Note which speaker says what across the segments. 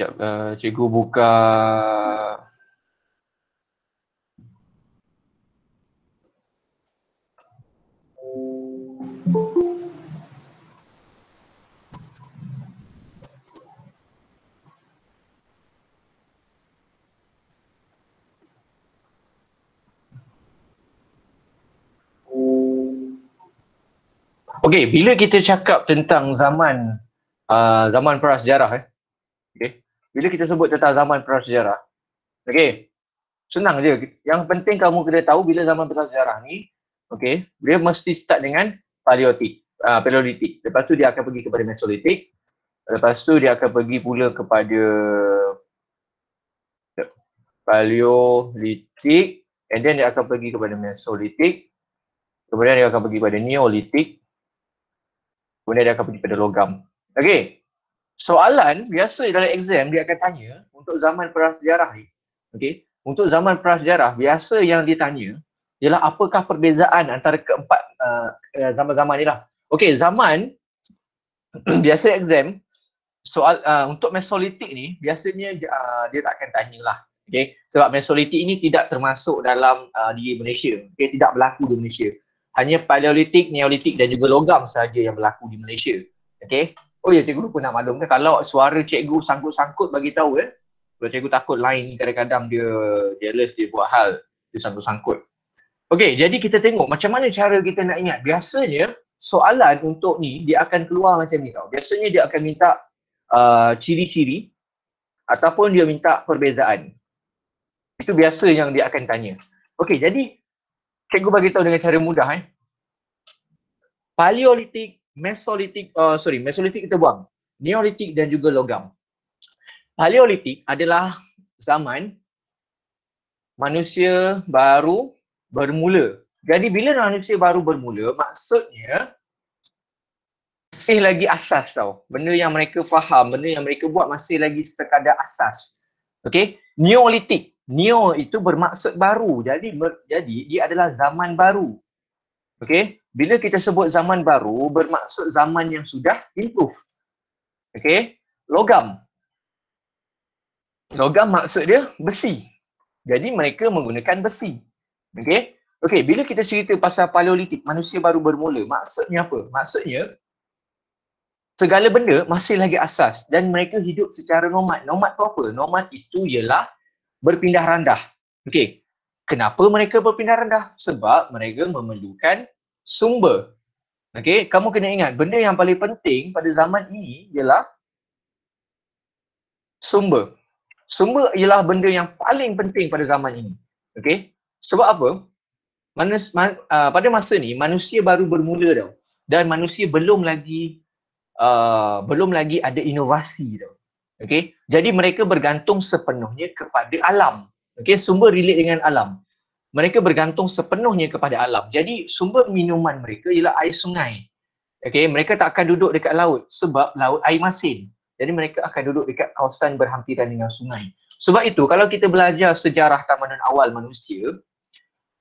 Speaker 1: Sekejap, uh, cikgu buka Okey, bila kita cakap tentang zaman uh, zaman prasejarah eh. Okey bila kita sebut tentang zaman prasejarah okey senang je yang penting kamu kena tahu bila zaman prasejarah ni okey dia mesti start dengan paleolitik uh, paleolitik lepas tu dia akan pergi kepada mesolitik lepas tu dia akan pergi pula kepada paleolitik and then dia akan pergi kepada mesolitik kemudian dia akan pergi kepada neolitik kemudian dia akan pergi kepada logam okey soalan biasa dalam exam dia akan tanya untuk zaman prasejarah ni. Okey, untuk zaman prasejarah biasa yang ditanya ialah apakah perbezaan antara keempat uh, zaman-zaman ni lah. Okey, zaman biasa exam soal uh, untuk mesolitik ni biasanya uh, dia tak akan tanya lah, Okey, sebab mesolitik ini tidak termasuk dalam uh, di Malaysia. Okey, tidak berlaku di Malaysia. Hanya paleolitik, neolitik dan juga logam saja yang berlaku di Malaysia. Okey. Oh ya cikgu lupa nak maklumkan kalau suara cikgu sangkut-sangkut bagi tahu ya. Kalau cikgu takut lain kadang-kadang dia jealous dia buat hal dia sangkut-sangkut. Okey, jadi kita tengok macam mana cara kita nak ingat. Biasanya soalan untuk ni dia akan keluar macam ni tau. Biasanya dia akan minta uh, ciri-ciri ataupun dia minta perbezaan. Itu biasa yang dia akan tanya. Okey, jadi cikgu bagi tahu dengan cara mudah eh. Paleolitik Mesolitik, uh, sorry, Mesolitik kita buang. Neolitik dan juga logam. Paleolitik adalah zaman manusia baru bermula. Jadi bila manusia baru bermula, maksudnya masih lagi asas tau. Benda yang mereka faham, benda yang mereka buat masih lagi sekadar asas. Okay? Neolitik. Neo itu bermaksud baru. Jadi, jadi dia adalah zaman baru. Okey, bila kita sebut zaman baru bermaksud zaman yang sudah improve. Okey, logam. Logam maksud dia besi. Jadi mereka menggunakan besi. Okey. Okey, bila kita cerita pasal paleolitik, manusia baru bermula, maksudnya apa? Maksudnya segala benda masih lagi asas dan mereka hidup secara nomad. Nomad apa? Nomad itu ialah berpindah randah. Okey, Kenapa mereka berpindah rendah? Sebab mereka memerlukan sumber. Okey, kamu kena ingat benda yang paling penting pada zaman ini ialah sumber. Sumber ialah benda yang paling penting pada zaman ini. Okey? Sebab apa? Manus, man, uh, pada masa ni manusia baru bermula tau. Dan manusia belum lagi uh, belum lagi ada inovasi tau. Okey? Jadi mereka bergantung sepenuhnya kepada alam. Okey, sumber relate dengan alam. Mereka bergantung sepenuhnya kepada alam. Jadi sumber minuman mereka ialah air sungai. Okey, mereka tak akan duduk dekat laut sebab laut air masin. Jadi mereka akan duduk dekat kawasan berhampiran dengan sungai. Sebab itu kalau kita belajar sejarah tamadun awal manusia,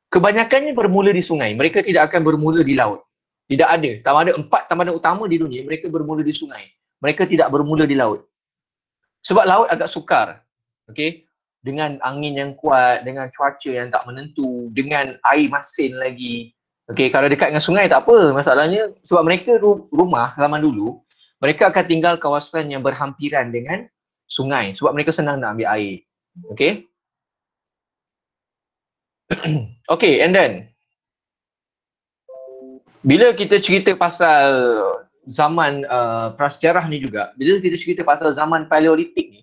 Speaker 1: kebanyakannya bermula di sungai. Mereka tidak akan bermula di laut. Tidak ada. Tamadun empat tamadun utama di dunia mereka bermula di sungai. Mereka tidak bermula di laut. Sebab laut agak sukar. Okey, dengan angin yang kuat, dengan cuaca yang tak menentu, dengan air masin lagi. Okey, kalau dekat dengan sungai tak apa. Masalahnya sebab mereka ru- rumah lama dulu, mereka akan tinggal kawasan yang berhampiran dengan sungai sebab mereka senang nak ambil air. Okey. Okey, and then bila kita cerita pasal zaman uh, prasejarah ni juga, bila kita cerita pasal zaman paleolitik ni,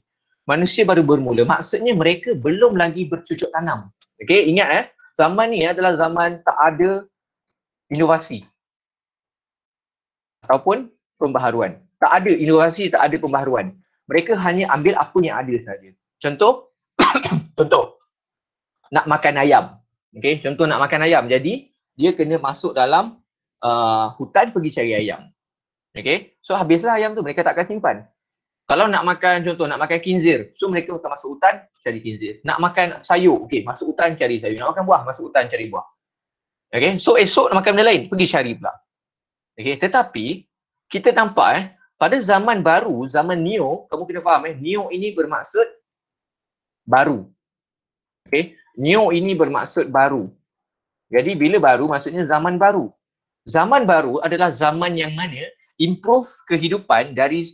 Speaker 1: manusia baru bermula maksudnya mereka belum lagi bercucuk tanam okey ingat eh zaman ni adalah zaman tak ada inovasi ataupun pembaharuan tak ada inovasi tak ada pembaharuan mereka hanya ambil apa yang ada saja contoh contoh nak makan ayam okey contoh nak makan ayam jadi dia kena masuk dalam uh, hutan pergi cari ayam okey so habislah ayam tu mereka takkan simpan kalau nak makan contoh nak makan kinzir, so mereka akan masuk hutan cari kinzir. Nak makan sayur, okey masuk hutan cari sayur. Nak makan buah, masuk hutan cari buah. Okey, so esok nak makan benda lain, pergi cari pula. Okey, tetapi kita nampak eh pada zaman baru, zaman neo, kamu kena faham eh, neo ini bermaksud baru. Okey, neo ini bermaksud baru. Jadi bila baru maksudnya zaman baru. Zaman baru adalah zaman yang mana improve kehidupan dari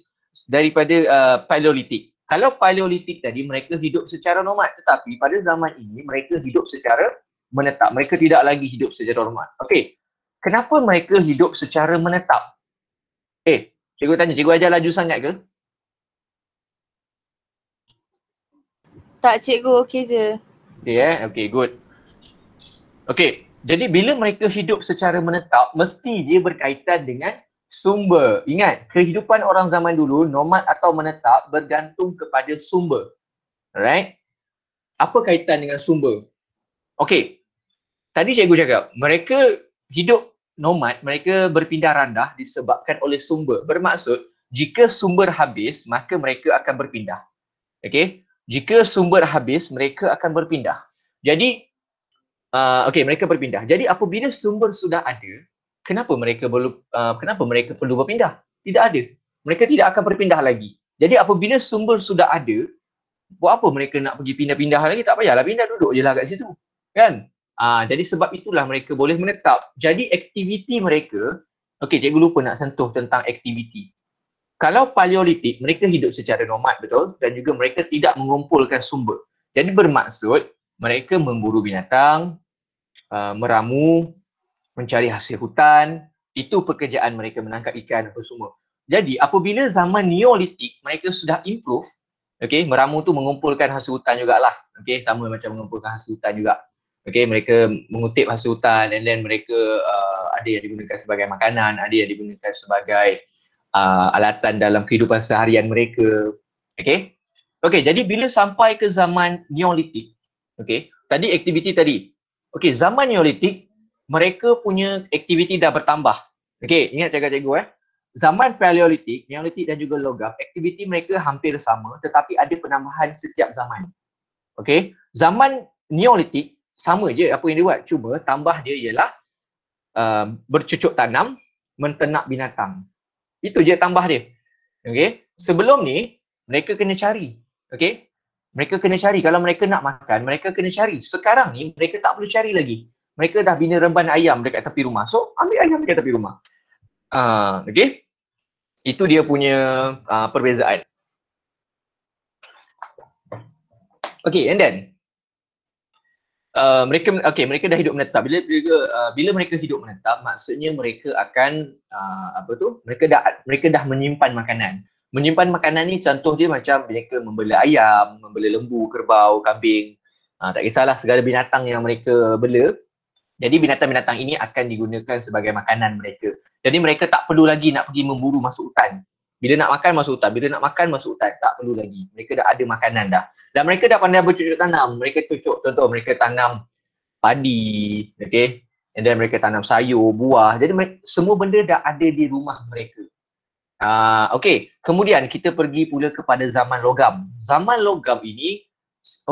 Speaker 1: daripada uh, paleolitik. Kalau paleolitik tadi mereka hidup secara nomad tetapi pada zaman ini mereka hidup secara menetap. Mereka tidak lagi hidup secara nomad. Okey. Kenapa mereka hidup secara menetap? Eh, cikgu tanya, cikgu ajar laju sangat ke? Tak cikgu, okey je. Okey eh, okey good. Okey, jadi bila mereka hidup secara menetap, mesti dia berkaitan dengan sumber. Ingat, kehidupan orang zaman dulu nomad atau menetap bergantung kepada sumber. Alright? Apa kaitan dengan sumber? Okay. Tadi cikgu cakap, mereka hidup nomad, mereka berpindah randah disebabkan oleh sumber. Bermaksud, jika sumber habis, maka mereka akan berpindah. Okay? Jika sumber habis, mereka akan berpindah. Jadi, uh, okay, mereka berpindah. Jadi, apabila sumber sudah ada, kenapa mereka perlu uh, kenapa mereka perlu berpindah? Tidak ada. Mereka tidak akan berpindah lagi. Jadi apabila sumber sudah ada, buat apa mereka nak pergi pindah-pindah lagi? Tak payahlah pindah duduk je lah kat situ. Kan? Uh, jadi sebab itulah mereka boleh menetap. Jadi aktiviti mereka, okey cikgu lupa nak sentuh tentang aktiviti. Kalau paleolitik, mereka hidup secara nomad betul dan juga mereka tidak mengumpulkan sumber. Jadi bermaksud mereka memburu binatang, uh, meramu, mencari hasil hutan, itu pekerjaan mereka menangkap ikan atau semua. Jadi apabila zaman Neolitik mereka sudah improve, okay, meramu tu mengumpulkan hasil hutan juga lah, okay, sama macam mengumpulkan hasil hutan juga. okay, mereka mengutip hasil hutan dan then mereka uh, ada yang digunakan sebagai makanan, ada yang digunakan sebagai uh, alatan dalam kehidupan seharian mereka. okay, okay. jadi bila sampai ke zaman Neolitik, okay, tadi aktiviti tadi. Okey, zaman Neolitik mereka punya aktiviti dah bertambah. Okey, ingat cakap cikgu eh. Zaman Paleolitik, Neolitik dan juga Logam, aktiviti mereka hampir sama tetapi ada penambahan setiap zaman. Okey, zaman Neolitik sama je apa yang dia buat. Cuba tambah dia ialah uh, bercucuk tanam, mentenak binatang. Itu je tambah dia. Okey, sebelum ni mereka kena cari. Okey, mereka kena cari. Kalau mereka nak makan, mereka kena cari. Sekarang ni mereka tak perlu cari lagi mereka dah bina remban ayam dekat tepi rumah. So, ambil ayam dekat tepi rumah. Uh, ah, okay. Itu dia punya uh, perbezaan. Okay, and then. Uh, mereka okay, mereka dah hidup menetap. Bila bila, uh, bila mereka hidup menetap, maksudnya mereka akan uh, apa tu? Mereka dah mereka dah menyimpan makanan. Menyimpan makanan ni contoh dia macam mereka membela ayam, membela lembu, kerbau, kambing. Uh, tak kisahlah segala binatang yang mereka bela, jadi binatang-binatang ini akan digunakan sebagai makanan mereka. Jadi mereka tak perlu lagi nak pergi memburu masuk hutan. Bila nak makan masuk hutan, bila nak makan masuk hutan, tak perlu lagi. Mereka dah ada makanan dah. Dan mereka dah pandai bercucuk tanam. Mereka cucuk contoh mereka tanam padi, okey. And then mereka tanam sayur, buah. Jadi mereka, semua benda dah ada di rumah mereka. Ah, uh, okey. Kemudian kita pergi pula kepada zaman logam. Zaman logam ini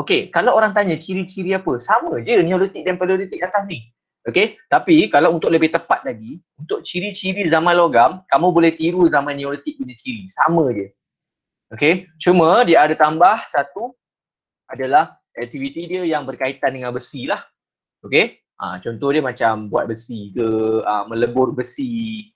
Speaker 1: Okey, kalau orang tanya ciri-ciri apa? Sama je Neolitik dan Paleolitik atas ni. Okay, tapi kalau untuk lebih tepat lagi, untuk ciri-ciri zaman logam, kamu boleh tiru zaman neolitik punya ciri, sama je. Okay, cuma dia ada tambah satu adalah aktiviti dia yang berkaitan dengan besi lah. Okay, ha, contoh dia macam buat besi ke, ha, melebur besi,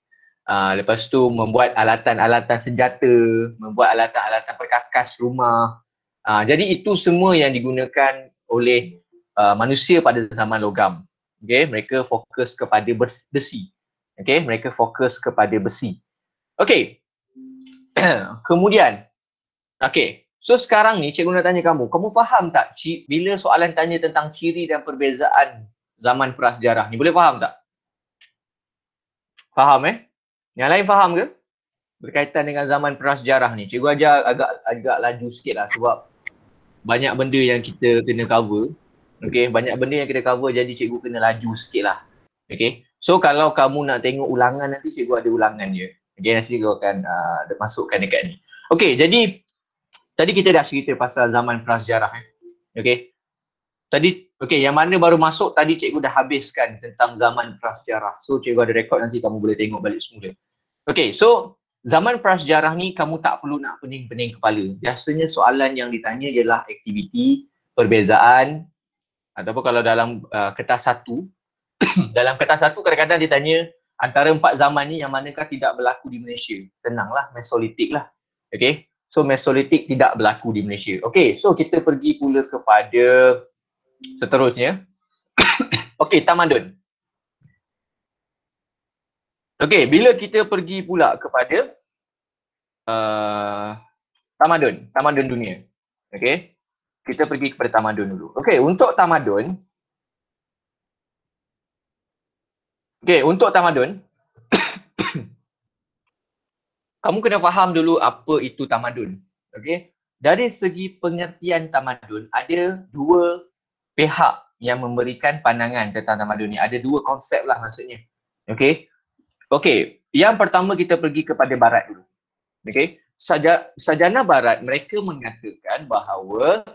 Speaker 1: ha, lepas tu membuat alatan-alatan senjata, membuat alatan-alatan perkakas rumah. Ha, jadi itu semua yang digunakan oleh uh, manusia pada zaman logam. Okay, mereka fokus kepada besi. Okay, mereka fokus kepada besi. Okay, kemudian. Okay, so sekarang ni cikgu nak tanya kamu, kamu faham tak cik, bila soalan tanya tentang ciri dan perbezaan zaman prasejarah ni? Boleh faham tak? Faham eh? Yang lain faham ke? Berkaitan dengan zaman prasejarah ni. Cikgu ajar agak agak laju sikit lah sebab banyak benda yang kita kena cover. Okay, banyak benda yang kita cover jadi cikgu kena laju sikit lah. Okay, so kalau kamu nak tengok ulangan nanti cikgu ada ulangan dia. Okay, nanti cikgu akan uh, masukkan dekat ni. Okay, jadi tadi kita dah cerita pasal zaman prasejarah. Eh. Okay, tadi okay, yang mana baru masuk tadi cikgu dah habiskan tentang zaman prasejarah. So cikgu ada rekod nanti kamu boleh tengok balik semula. Okay, so zaman prasejarah ni kamu tak perlu nak pening-pening kepala. Biasanya soalan yang ditanya ialah aktiviti, perbezaan, ataupun kalau dalam uh, kertas satu dalam kertas satu kadang-kadang ditanya antara empat zaman ni yang manakah tidak berlaku di Malaysia tenanglah mesolitik lah okay? so mesolitik tidak berlaku di Malaysia Okay, so kita pergi pula kepada seterusnya okey tamadun Okay, bila kita pergi pula kepada uh, tamadun tamadun dunia okay? kita pergi kepada tamadun dulu. Okey, untuk tamadun Okey, untuk tamadun kamu kena faham dulu apa itu tamadun. Okey. Dari segi pengertian tamadun, ada dua pihak yang memberikan pandangan tentang tamadun ni. Ada dua konsep lah maksudnya. Okey. Okey, yang pertama kita pergi kepada barat dulu. Okey. sajana barat mereka mengatakan bahawa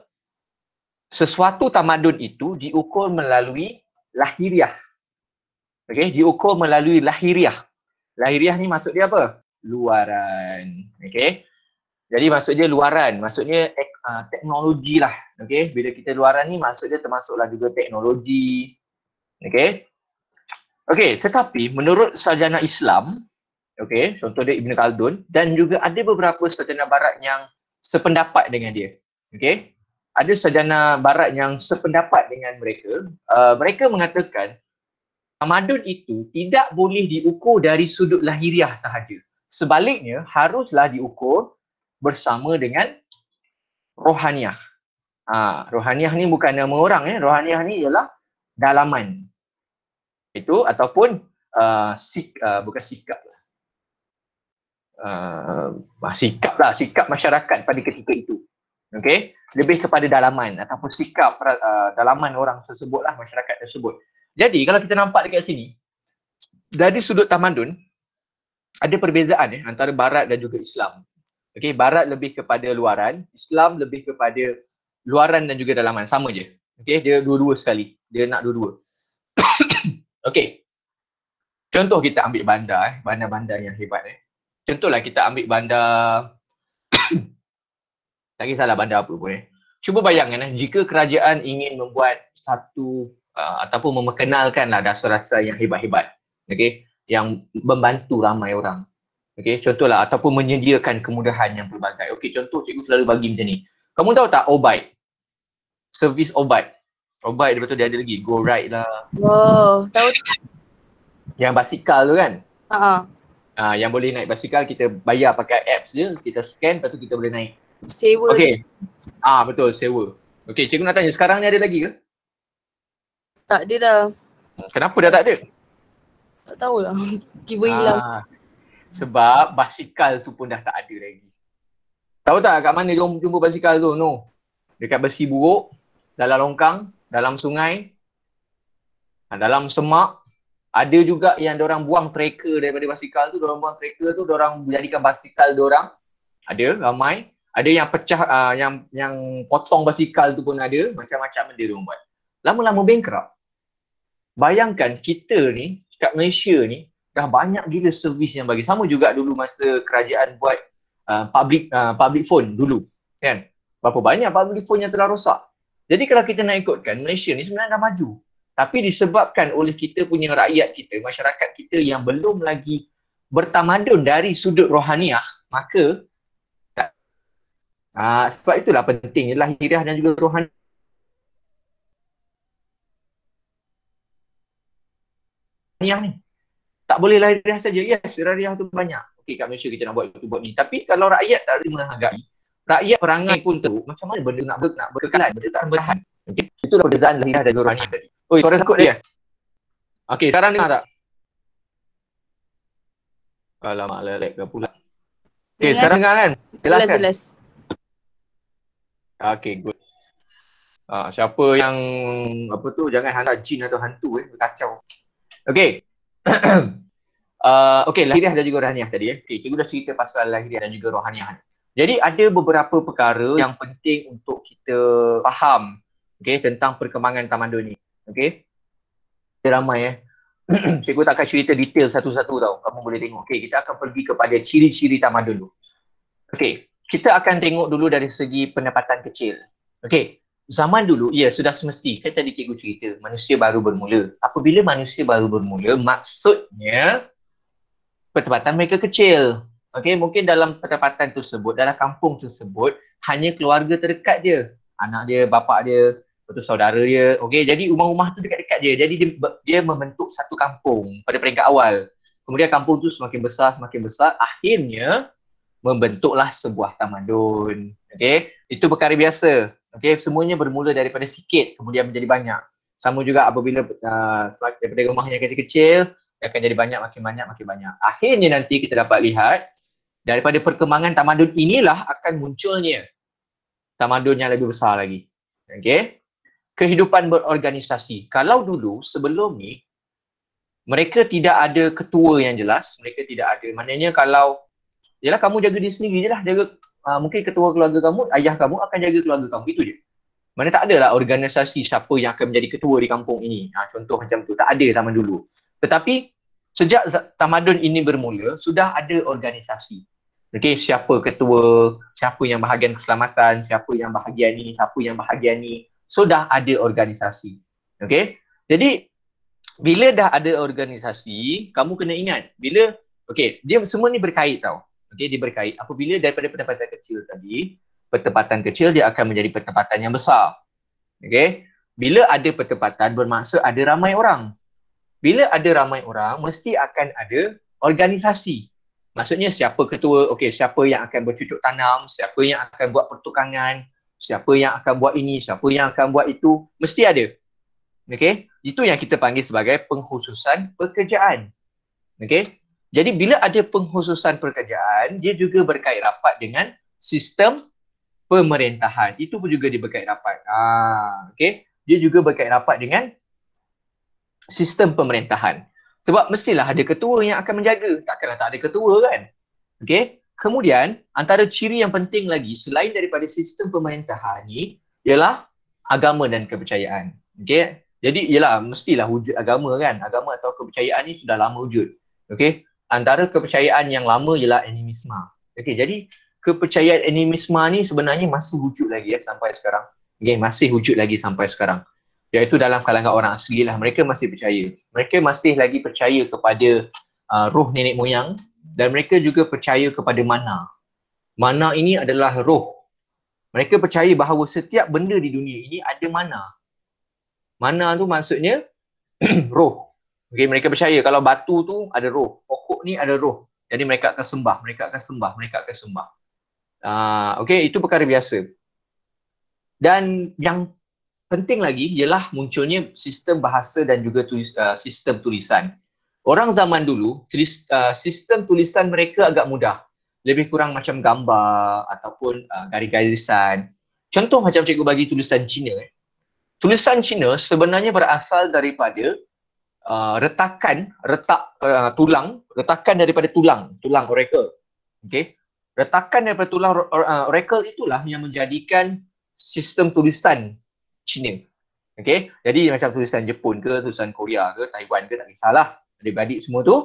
Speaker 1: sesuatu tamadun itu diukur melalui lahiriah. Okey, diukur melalui lahiriah. Lahiriah ni maksud dia apa? Luaran. Okey. Jadi maksud dia luaran, maksudnya uh, ah, teknologi lah. Okey, bila kita luaran ni maksud dia termasuklah juga teknologi. Okey. Okey, tetapi menurut sarjana Islam, okey, contoh dia Ibn Khaldun dan juga ada beberapa sarjana barat yang sependapat dengan dia. Okey ada sarjana barat yang sependapat dengan mereka uh, mereka mengatakan tamadun itu tidak boleh diukur dari sudut lahiriah sahaja sebaliknya haruslah diukur bersama dengan rohaniah ha, rohaniah ni bukan nama orang ya eh. rohaniah ni ialah dalaman itu ataupun uh, sik uh, bukan sikap lah. Uh, sikap lah sikap masyarakat pada ketika itu okay? lebih kepada dalaman ataupun sikap uh, dalaman orang tersebut lah, masyarakat tersebut. Jadi kalau kita nampak dekat sini, dari sudut tamadun, ada perbezaan eh, antara Barat dan juga Islam. Okay, Barat lebih kepada luaran, Islam lebih kepada luaran dan juga dalaman. Sama je. Okay, dia dua-dua sekali. Dia nak dua-dua. okay. Contoh kita ambil bandar, eh. bandar-bandar yang hebat. Eh. Contohlah kita ambil bandar tak kisahlah bandar apa pun eh. Cuba bayangkan eh, jika kerajaan ingin membuat satu uh, ataupun memperkenalkan lah dasar-dasar yang hebat-hebat. Okay. Yang membantu ramai orang. Okay. Contohlah ataupun menyediakan kemudahan yang pelbagai. Okay. Contoh cikgu selalu bagi macam ni. Kamu tahu tak obat? Servis obat. Obat lepas tu dia ada lagi. Go right lah. Wow. Tahu Yang basikal tu kan? Haa. Uh-uh. Ah, uh, yang boleh naik basikal kita bayar pakai apps je. Kita scan lepas tu kita boleh naik. Sewa. Okay. Ah betul sewa. Okay cikgu nak tanya sekarang ni ada lagi ke? Tak ada dah. Hmm, kenapa dah tak ada? Tak tahulah. Tiba ah, hilang. Sebab basikal tu pun dah tak ada lagi. Tahu tak kat mana dia jumpa basikal tu? No. Dekat besi buruk, dalam longkang, dalam sungai, ah, dalam semak, ada juga yang orang buang tracker daripada basikal tu, orang buang tracker tu, orang jadikan basikal orang. Ada, ramai. Ada yang pecah uh, yang yang potong basikal tu pun ada macam-macam benda dia buat. Lama-lama bankrupt. Bayangkan kita ni kat Malaysia ni dah banyak gila servis yang bagi. Sama juga dulu masa kerajaan buat uh, public uh, public phone dulu kan. Berapa banyak public phone yang telah rosak. Jadi kalau kita nak ikutkan Malaysia ni sebenarnya dah maju. Tapi disebabkan oleh kita punya rakyat kita, masyarakat kita yang belum lagi bertamadun dari sudut rohaniah, maka Ah, sebab itulah pentingnya lahiriah dan juga rohani. Lahiriah ni. Tak boleh lahiriah saja. Yes, lahiriah tu banyak. Okey, kat Malaysia kita nak buat itu buat ni. Tapi kalau rakyat tak boleh menghargai, rakyat perangai pun tu, macam mana benda nak ber nak berkekalan, benda tak bertahan. Okey, itulah perbezaan lahiriah dan rohani tadi. Oi, suara sakut dia. Okey, sekarang dengar tak? Alamak, lelek ke pula. Okey, sekarang dengar kan? Jelas, jelas. jelas. Okay, good. Ha, siapa yang apa tu jangan hantar jin atau hantu eh berkacau. Okay. uh, okay, lahiriah dan juga rohaniah tadi eh. Okay, cikgu dah cerita pasal lahiriah dan juga rohaniah. Jadi ada beberapa perkara yang penting untuk kita faham okay, tentang perkembangan tamadu ni. Okay. Dia ramai eh. cikgu tak akan cerita detail satu-satu tau. Kamu boleh tengok. Okay, kita akan pergi kepada ciri-ciri tamadu dulu. Okay, kita akan tengok dulu dari segi pendapatan kecil. Okey, zaman dulu, ya sudah semesti. Kan tadi cikgu cerita, manusia baru bermula. Apabila manusia baru bermula, maksudnya pendapatan mereka kecil. Okey, mungkin dalam pendapatan tersebut, dalam kampung tersebut, hanya keluarga terdekat je. Anak dia, bapa dia, atau saudara dia. Okey, jadi rumah-rumah tu dekat-dekat je. Jadi dia, dia membentuk satu kampung pada peringkat awal. Kemudian kampung tu semakin besar, semakin besar. Akhirnya, membentuklah sebuah tamadun. Okey, itu perkara biasa. Okey, semuanya bermula daripada sikit kemudian menjadi banyak. Sama juga apabila uh, daripada rumah yang kecil-kecil dia akan jadi banyak makin banyak makin banyak. Akhirnya nanti kita dapat lihat daripada perkembangan tamadun inilah akan munculnya tamadun yang lebih besar lagi. Okey. Kehidupan berorganisasi. Kalau dulu sebelum ni mereka tidak ada ketua yang jelas, mereka tidak ada. Maknanya kalau ialah kamu jaga diri sendiri je lah. Jaga uh, mungkin ketua keluarga kamu, ayah kamu akan jaga keluarga kamu. Itu je. Mana tak adalah organisasi siapa yang akan menjadi ketua di kampung ini. Ha, contoh macam tu. Tak ada zaman dulu. Tetapi sejak tamadun ini bermula, sudah ada organisasi. Okay, siapa ketua, siapa yang bahagian keselamatan, siapa yang bahagian ini, siapa yang bahagian ini, Sudah so, ada organisasi. Okay. Jadi, bila dah ada organisasi, kamu kena ingat. Bila, okay, dia semua ni berkait tau. Okey, diberkait. berkait. Apabila daripada pertempatan kecil tadi, pertempatan kecil dia akan menjadi pertempatan yang besar. Okey. Bila ada pertempatan bermaksud ada ramai orang. Bila ada ramai orang, mesti akan ada organisasi. Maksudnya siapa ketua, okey, siapa yang akan bercucuk tanam, siapa yang akan buat pertukangan, siapa yang akan buat ini, siapa yang akan buat itu, mesti ada. Okey. Itu yang kita panggil sebagai penghususan pekerjaan. Okey. Jadi bila ada penghususan pekerjaan, dia juga berkait rapat dengan sistem pemerintahan. Itu pun juga dia berkait rapat. Ah, ha, okay. Dia juga berkait rapat dengan sistem pemerintahan. Sebab mestilah ada ketua yang akan menjaga. Takkanlah tak ada ketua kan? Okay. Kemudian, antara ciri yang penting lagi selain daripada sistem pemerintahan ini ialah agama dan kepercayaan. Okay. Jadi, ialah mestilah wujud agama kan? Agama atau kepercayaan ini sudah lama wujud. Okay antara kepercayaan yang lama ialah animisma. Okey, jadi kepercayaan animisma ni sebenarnya masih wujud lagi ya sampai sekarang. Okay, masih wujud lagi sampai sekarang. Iaitu dalam kalangan orang asli lah, mereka masih percaya. Mereka masih lagi percaya kepada uh, roh nenek moyang dan mereka juga percaya kepada mana. Mana ini adalah roh. Mereka percaya bahawa setiap benda di dunia ini ada mana. Mana tu maksudnya roh. Okay, mereka percaya kalau batu tu ada roh, pokok ni ada roh. Jadi mereka akan sembah, mereka akan sembah, mereka akan sembah. Uh, ah, okay, itu perkara biasa. Dan yang penting lagi ialah munculnya sistem bahasa dan juga tulis, uh, sistem tulisan. Orang zaman dulu, tulis, uh, sistem tulisan mereka agak mudah. Lebih kurang macam gambar ataupun uh, garis-garisan. Contoh macam cikgu bagi tulisan Cina. Eh. Tulisan Cina sebenarnya berasal daripada uh, retakan retak uh, tulang retakan daripada tulang tulang oracle okey retakan daripada tulang uh, oracle itulah yang menjadikan sistem tulisan Cina okey jadi macam tulisan Jepun ke tulisan Korea ke Taiwan ke tak kisahlah adik-adik semua tu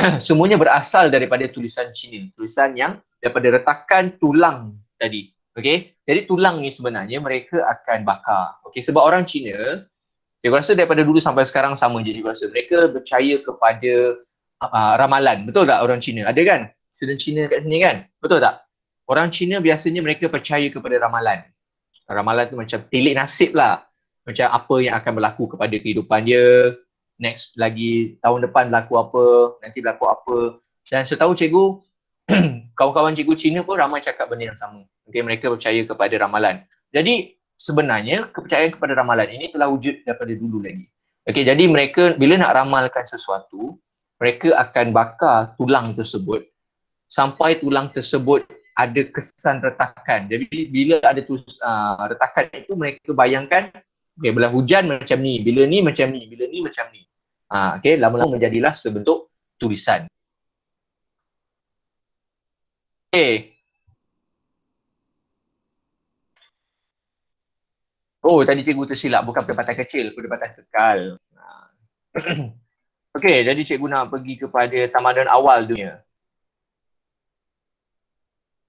Speaker 1: semuanya berasal daripada tulisan Cina tulisan yang daripada retakan tulang tadi okey jadi tulang ni sebenarnya mereka akan bakar okey sebab orang Cina Ya, aku rasa daripada dulu sampai sekarang sama je. Aku rasa mereka percaya kepada uh, ramalan. Betul tak orang Cina? Ada kan? Student Cina kat sini kan? Betul tak? Orang Cina biasanya mereka percaya kepada ramalan. Ramalan tu macam tilik nasib lah. Macam apa yang akan berlaku kepada kehidupan dia. Next lagi tahun depan berlaku apa. Nanti berlaku apa. Dan saya tahu cikgu, kawan-kawan cikgu Cina pun ramai cakap benda yang sama. Okay, mereka percaya kepada ramalan. Jadi sebenarnya kepercayaan kepada ramalan ini telah wujud daripada dulu lagi. Okey, jadi mereka bila nak ramalkan sesuatu, mereka akan bakar tulang tersebut sampai tulang tersebut ada kesan retakan. Jadi bila ada tu, uh, retakan itu mereka bayangkan okey bila hujan macam ni, bila ni macam ni, bila ni macam ni. Ah uh, okey lama-lama jadilah sebentuk tulisan. Okey, Oh, tadi cikgu tersilap. Bukan perdebatan kecil, perdebatan kekal. Okey, jadi cikgu nak pergi kepada tamadun awal dunia.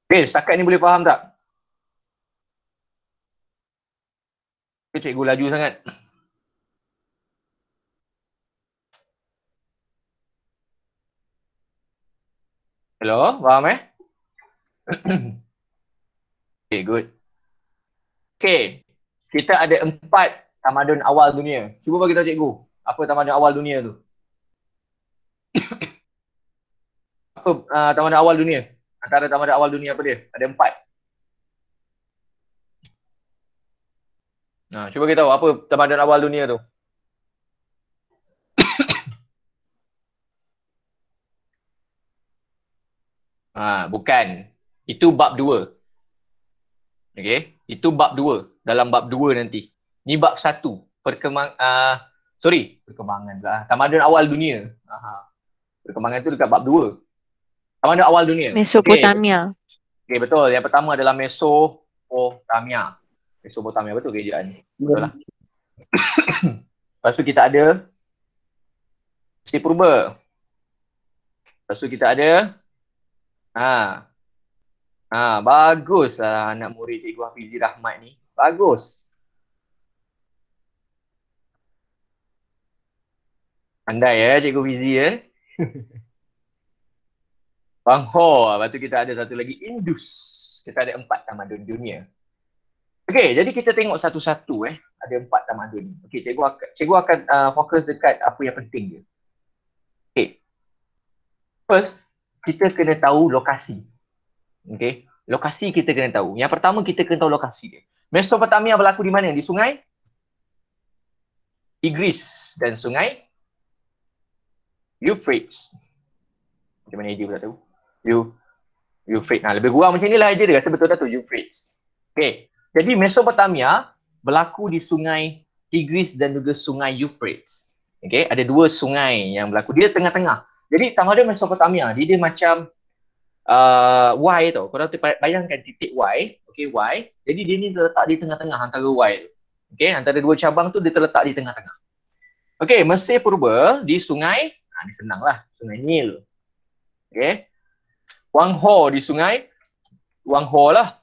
Speaker 1: Okey, setakat ni boleh faham tak? Okey, cikgu laju sangat. Hello, faham eh? Okey. good. Okay, kita ada empat tamadun awal dunia. Cuba bagi tahu cikgu, apa tamadun awal dunia tu? apa uh, tamadun awal dunia? Antara tamadun awal dunia apa dia? Ada empat. Nah, cuba kita tahu apa tamadun awal dunia tu. ah, bukan. Itu bab dua. Okey, itu bab dua dalam bab dua nanti. Ni bab satu Perkembang uh, ah, sorry, perkembangan pula. Ah. Tamadun awal dunia. Aha. Perkembangan tu dekat bab dua. Tamadun awal dunia. Mesopotamia. Okey, okay, betul. Yang pertama adalah Mesopotamia. Mesopotamia betul kerajaan. Ya. Betul lah. Lepas tu kita ada Si Purba. Lepas tu kita ada Ah, Ha, baguslah anak murid Cikgu Hafizi Rahmat ni. Bagus. Pandai ya Cikgu Fizi ya. Bang Ho, lepas tu kita ada satu lagi Indus. Kita ada empat tamadun dunia. Okey, jadi kita tengok satu-satu eh. Ada empat tamadun. Okey, cikgu akan, cikgu akan uh, fokus dekat apa yang penting dia. Okey. First, kita kena tahu lokasi. Okey. Lokasi kita kena tahu. Yang pertama kita kena tahu lokasi dia. Mesopotamia berlaku di mana? Di sungai Igris dan sungai Euphrates. Macam mana dia pula tahu? You Euphrates. Nah, lebih kurang macam inilah idea dia rasa betul tak tu Euphrates. Okay, Jadi Mesopotamia berlaku di sungai Tigris dan juga sungai Euphrates. Okay, ada dua sungai yang berlaku dia tengah-tengah. Jadi sama dia Mesopotamia, dia, dia macam uh, Y tau. Kalau bayangkan titik Y, okay Y jadi dia ni terletak di tengah-tengah antara Y tu okay antara dua cabang tu dia terletak di tengah-tengah okay Mesir Purba di sungai ha, ni senang lah sungai Nil okay Wang Ho di sungai Wang Ho lah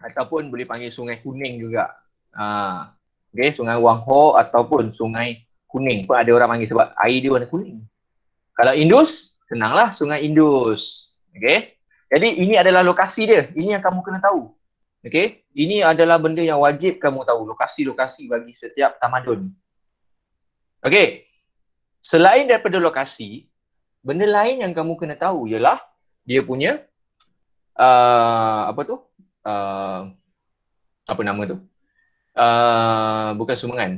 Speaker 1: ataupun boleh panggil sungai kuning juga ha, okay sungai Wang Ho ataupun sungai kuning pun ada orang panggil sebab air dia warna kuning kalau Indus senanglah sungai Indus okay jadi ini adalah lokasi dia. Ini yang kamu kena tahu. Okay, ini adalah benda yang wajib kamu tahu lokasi-lokasi bagi setiap tamadun. Okay, Selain daripada lokasi, benda lain yang kamu kena tahu ialah dia punya uh, apa tu? Uh, apa nama tu? Uh, bukan sumbangan.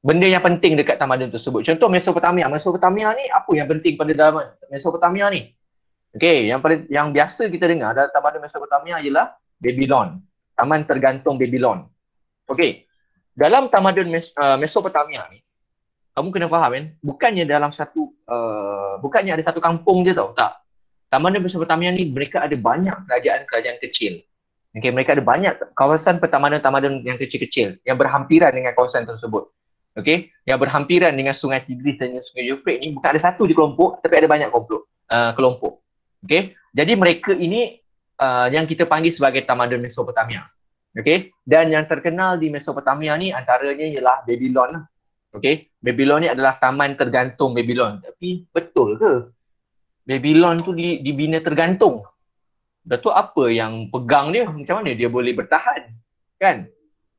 Speaker 1: Benda yang penting dekat tamadun tersebut. Contoh Mesopotamia. Mesopotamia ni apa yang penting pada dalam Mesopotamia ni? Okey, yang paling yang biasa kita dengar dalam tamadun Mesopotamia ialah Babylon. Taman tergantung Babylon. Okey. Dalam tamadun uh, Mesopotamia ni kamu kena faham kan, bukannya dalam satu uh, bukannya ada satu kampung je tau, tak. Tamadun Mesopotamia ni mereka ada banyak kerajaan-kerajaan kecil. Okey, mereka ada banyak kawasan pertamadun-tamadun yang kecil-kecil yang berhampiran dengan kawasan tersebut. Okey, yang berhampiran dengan Sungai Tigris dan Sungai Euphrates ni bukan ada satu je kelompok, tapi ada banyak kelompok. Uh, kelompok. Okay, jadi mereka ini uh, yang kita panggil sebagai tamadun Mesopotamia. Okay, dan yang terkenal di Mesopotamia ni antaranya ialah Babylon. Lah. Okay, Babylon ni adalah taman tergantung Babylon. Tapi betul ke Babylon tu di, dibina tergantung? Dah apa yang pegang dia? Macam mana dia boleh bertahan? Kan?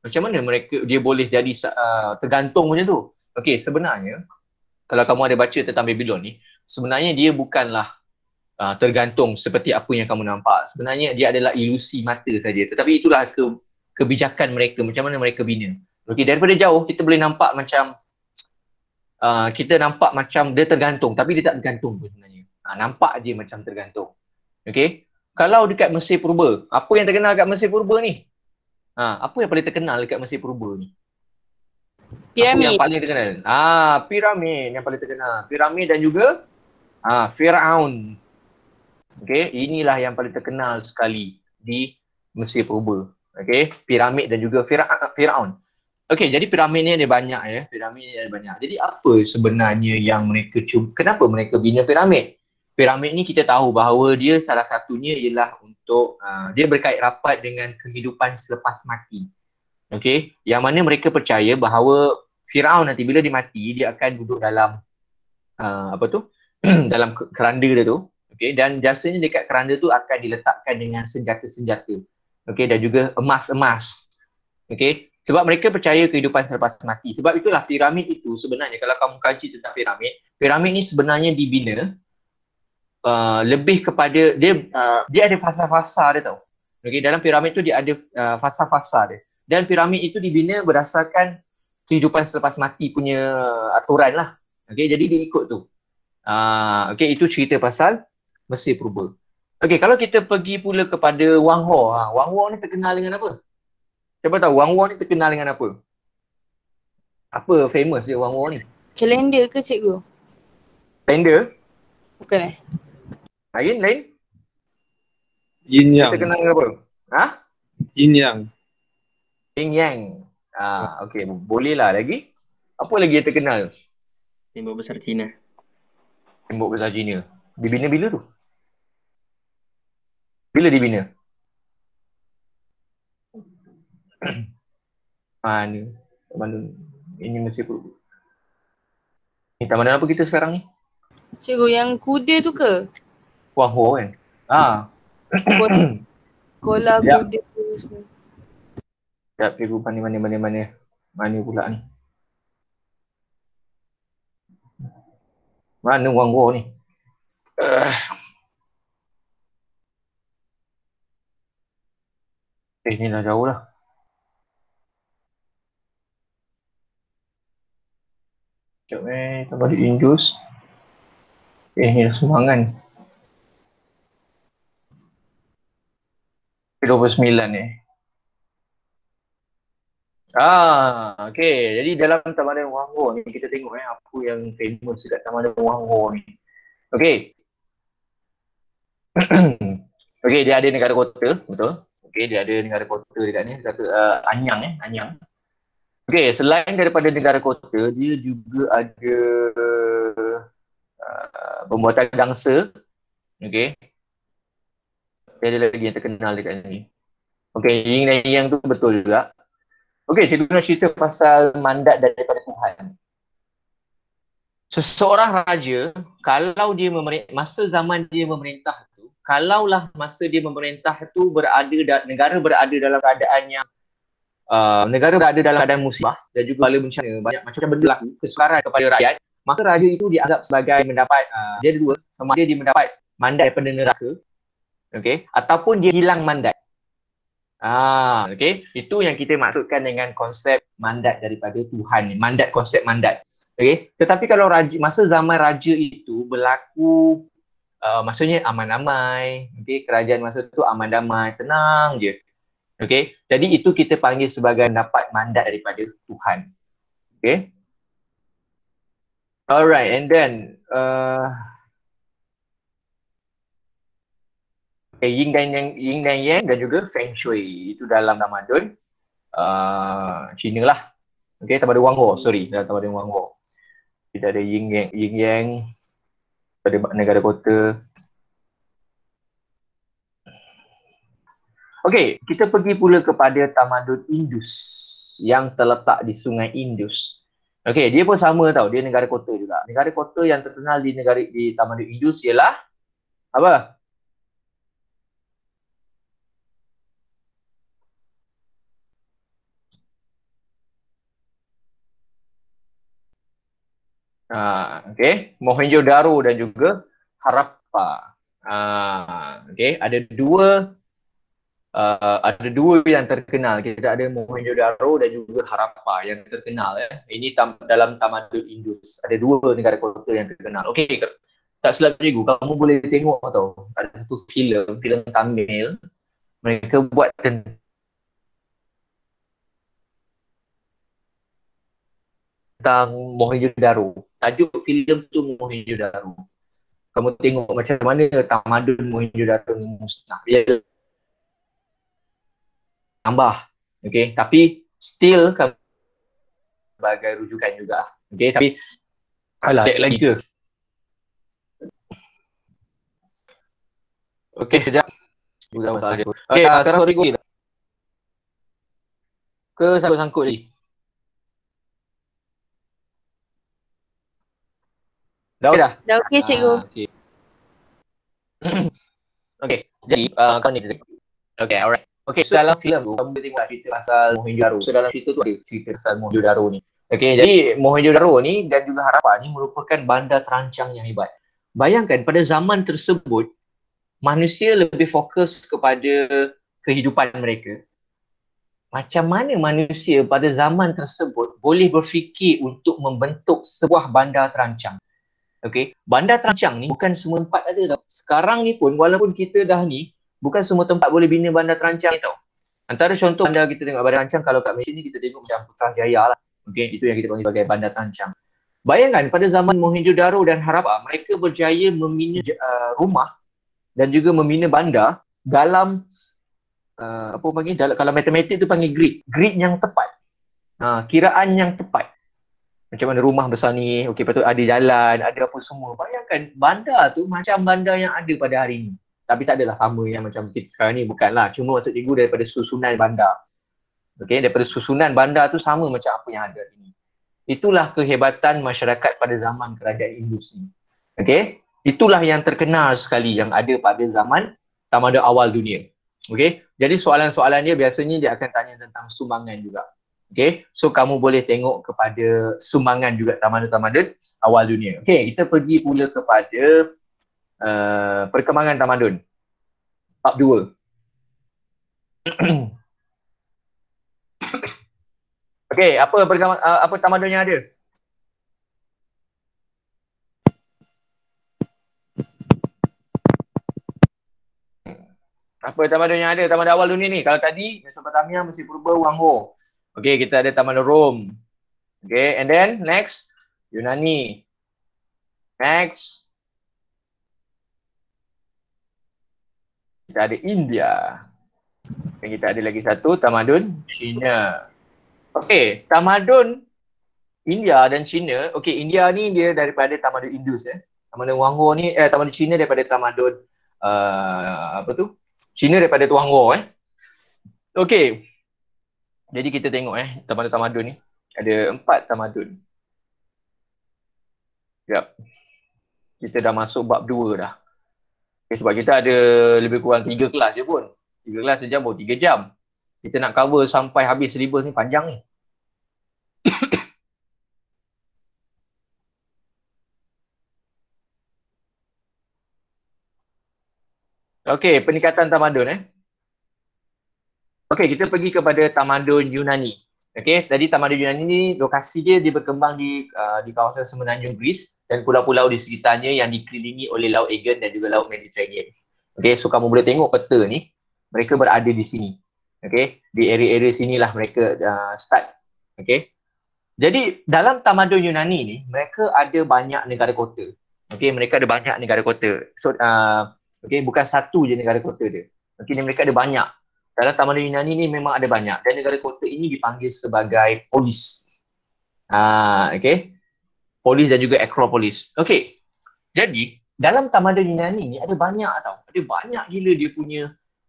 Speaker 1: Macam mana mereka dia boleh jadi uh, tergantung macam tu? Okay, sebenarnya kalau kamu ada baca tentang Babylon ni, sebenarnya dia bukanlah uh, tergantung seperti apa yang kamu nampak. Sebenarnya dia adalah ilusi mata saja. Tetapi itulah ke, kebijakan mereka, macam mana mereka bina. Okey, daripada jauh kita boleh nampak macam uh, kita nampak macam dia tergantung tapi dia tak tergantung sebenarnya. Uh, nampak dia macam tergantung. Okey. Kalau dekat Mesir Purba, apa yang terkenal dekat Mesir Purba ni? Ha, apa yang paling terkenal dekat Mesir Purba ni? Piramid. Apa yang paling terkenal? Ah, piramid yang paling terkenal. Piramid dan juga ah ha, Firaun. Okay, inilah yang paling terkenal sekali di Mesir Purba. Okay, piramid dan juga ah, Fir'aun. Okay, jadi piramid ni ada banyak ya. Piramid ni ada banyak. Jadi apa sebenarnya yang mereka cuba, kenapa mereka bina piramid? Piramid ni kita tahu bahawa dia salah satunya ialah untuk, uh, dia berkait rapat dengan kehidupan selepas mati. Okay, yang mana mereka percaya bahawa Fir'aun nanti bila dia mati, dia akan duduk dalam, uh, apa tu, dalam keranda dia tu, Okay, dan jasanya dekat keranda tu akan diletakkan dengan senjata-senjata. okay, dan juga emas-emas. okay. sebab mereka percaya kehidupan selepas mati. Sebab itulah piramid itu sebenarnya kalau kamu kaji tentang piramid, piramid ni sebenarnya dibina uh, lebih kepada dia uh, dia ada fasa-fasa dia tau. okay. dalam piramid tu dia ada uh, fasa-fasa dia. Dan piramid itu dibina berdasarkan kehidupan selepas mati punya aturan lah. okay. jadi dia ikut tu. Uh, ah, okay, itu cerita pasal Mesir purba. Okey, kalau kita pergi pula kepada Wang Ho, ha, Wang Ho ni terkenal dengan apa? Siapa tahu Wang Ho ni terkenal dengan apa? Apa famous dia Wang Ho ni? Calendar ke cikgu? Calendar? Bukan eh. Lain, lain? Yin Yang. Kita kenal dengan apa? Ha? Yin Yang. Yin Yang. Ah, okey, bolehlah lagi. Apa lagi yang terkenal? Tembok besar Cina. Tembok besar Cina. Dibina bila tu? 1900 bila dibina? Mana? Tamadun. Ini masih perlu. Ini tamadun apa kita sekarang ni? Cikgu yang kuda tu ke? Kuang Ho kan? Ha. Kola ya. kuda tu semua. Sekejap cikgu pandai mana mana mana. Mana pula ni? Mana Wang Ho ni? Eh, ni dah jauh lah. Sekejap eh, kita balik Injus. Eh, ni dah sumbangan. Eh, 29 ni. Eh. Ah, okey. Jadi dalam Tamadun Wangho ni kita tengok eh apa yang famous dekat Tamadun Wangho ni. Okey. okey, dia ada negara kota, betul? Okey, dia ada negara kota dekat ni, satu uh, Anyang eh, Anyang. Okey, selain daripada negara kota, dia juga ada uh, pembuatan gangsa. Okay. Ada lagi yang terkenal dekat sini. Okey, Ying dan Yang tu betul juga. Okey, cikgu nak cerita pasal mandat daripada Tuhan. Seseorang raja, kalau dia memerintah, masa zaman dia memerintah kalaulah masa dia memerintah tu berada da- negara berada dalam keadaan yang uh, negara berada dalam keadaan musibah dan juga bala bencana banyak macam benda berlaku kesukaran kepada rakyat maka raja itu dianggap sebagai mendapat uh, dia ada dua sama dia dia mendapat mandat daripada neraka okey ataupun dia hilang mandat ah okey itu yang kita maksudkan dengan konsep mandat daripada Tuhan mandat konsep mandat Okay? tetapi kalau raja masa zaman raja itu berlaku uh, maksudnya aman damai okey kerajaan masa tu aman damai tenang je okey jadi itu kita panggil sebagai dapat mandat daripada Tuhan okey alright and then uh, okay, ying dan yang ying dan yang dan juga feng shui itu dalam Ramadan uh, eh, Cina lah okey ada wang ho sorry dalam ada wang ho kita ada ying yang ying yang pada negara kota. Okey, kita pergi pula kepada tamadun Indus yang terletak di Sungai Indus. Okey, dia pun sama tau, dia negara kota juga. Negara kota yang terkenal di negara di tamadun Indus ialah apa? Ha, ah, okay. Mohenjo-Daro dan juga Harappa. Ha, ah, okay. Ada dua Uh, ada dua yang terkenal. Kita ada Mohenjo-Daro dan juga Harappa yang terkenal. Ya. Ini tam- dalam tamadun Indus. Ada dua negara kota yang terkenal. Okay, tak silap cikgu. Kamu boleh tengok tau. Ada satu filem, filem Tamil. Mereka buat tentang tentang mohenjo daru, Tajuk filem tu mohenjo daru. Kamu tengok macam mana tamadun Mohenjo-daro ni musnah. Ya. Tambah. Okey, tapi still kamu sebagai rujukan juga. Okey, tapi alah back lagi ke? Okey, sejak. okay, uh, sekarang sorry, ke sangkut-sangkut lagi. Dah okey dah. okey ah, cikgu. Uh, okey. okey, jadi uh, kau ni Okey, alright. Okey, so dalam filem tu kamu tengok lah cerita pasal Mohenjo-daro. So dalam cerita tu ada cerita pasal Mohenjo-daro ni. Okey, jadi Mohenjo-daro ni dan juga harapan ni merupakan bandar terancang yang hebat. Bayangkan pada zaman tersebut manusia lebih fokus kepada kehidupan mereka. Macam mana manusia pada zaman tersebut boleh berfikir untuk membentuk sebuah bandar terancang? Okay. Bandar terancang ni bukan semua tempat ada tau. Sekarang ni pun walaupun kita dah ni, bukan semua tempat boleh bina bandar terancang ni tau. Antara contoh bandar kita tengok bandar terancang kalau kat Malaysia ni kita tengok macam Putrang Jaya lah. Okay. Itu yang kita panggil sebagai bandar terancang. Bayangkan pada zaman Mohenjo-Daro dan Harappa, mereka berjaya membina uh, rumah dan juga membina bandar dalam uh, apa panggil kalau matematik tu panggil grid grid yang tepat uh, kiraan yang tepat macam mana rumah besar ni, okey patut ada jalan, ada apa semua. Bayangkan bandar tu macam bandar yang ada pada hari ni. Tapi tak adalah sama yang macam kita sekarang ni, bukanlah. Cuma maksud cikgu daripada susunan bandar. Okey, daripada susunan bandar tu sama macam apa yang ada hari ni. Itulah kehebatan masyarakat pada zaman kerajaan Indus ni. Okey, itulah yang terkenal sekali yang ada pada zaman tamada awal dunia. Okey, jadi soalan-soalan dia biasanya dia akan tanya tentang sumbangan juga. Okay, so kamu boleh tengok kepada sumbangan juga tamadun-tamadun awal dunia. Okay, kita pergi pula kepada uh, perkembangan tamadun. Bab 2. Okey, apa perkama, uh, apa tamadun yang ada? Hmm. Apa tamadun yang ada? Tamadun awal dunia ni. Kalau tadi Mesopotamia mesti purba Wangho. Okay, kita ada Taman Rom. Okay, and then next, Yunani. Next. Kita ada India. Dan kita ada lagi satu, Tamadun China. Okay, Tamadun India dan China. Okay, India ni dia daripada Tamadun Indus eh. Tamadun Wanghua ni, eh Tamadun China daripada Tamadun uh, apa tu? China daripada Tuang eh. Okay, jadi kita tengok eh tamadun-tamadun ni. Ada empat tamadun. Sekejap. Kita dah masuk bab dua dah. Okay, sebab kita ada lebih kurang tiga kelas je pun. Tiga kelas sejam pun tiga jam. Kita nak cover sampai habis syllabus ni panjang ni. Okey, peningkatan tamadun eh. Okey, kita pergi kepada tamadun Yunani. Okey, tadi tamadun Yunani ni lokasi dia dia berkembang di uh, di kawasan semenanjung Greece dan pulau-pulau di sekitarnya yang dikelilingi oleh laut Aegean dan juga laut Mediterranean. Okey, so kamu boleh tengok peta ni. Mereka berada di sini. Okey, di area-area sinilah mereka uh, start. Okey. Jadi dalam tamadun Yunani ni mereka ada banyak negara kota. Okey, mereka ada banyak negara kota. So uh, okey, bukan satu je negara kota dia. Okey, mereka ada banyak dalam tamadun Yunani ni memang ada banyak dan negara kota ini dipanggil sebagai polis. Ah, ha, okay. Polis dan juga akropolis. Okay. Jadi dalam tamadun Yunani ni ada banyak tau. Ada banyak gila dia punya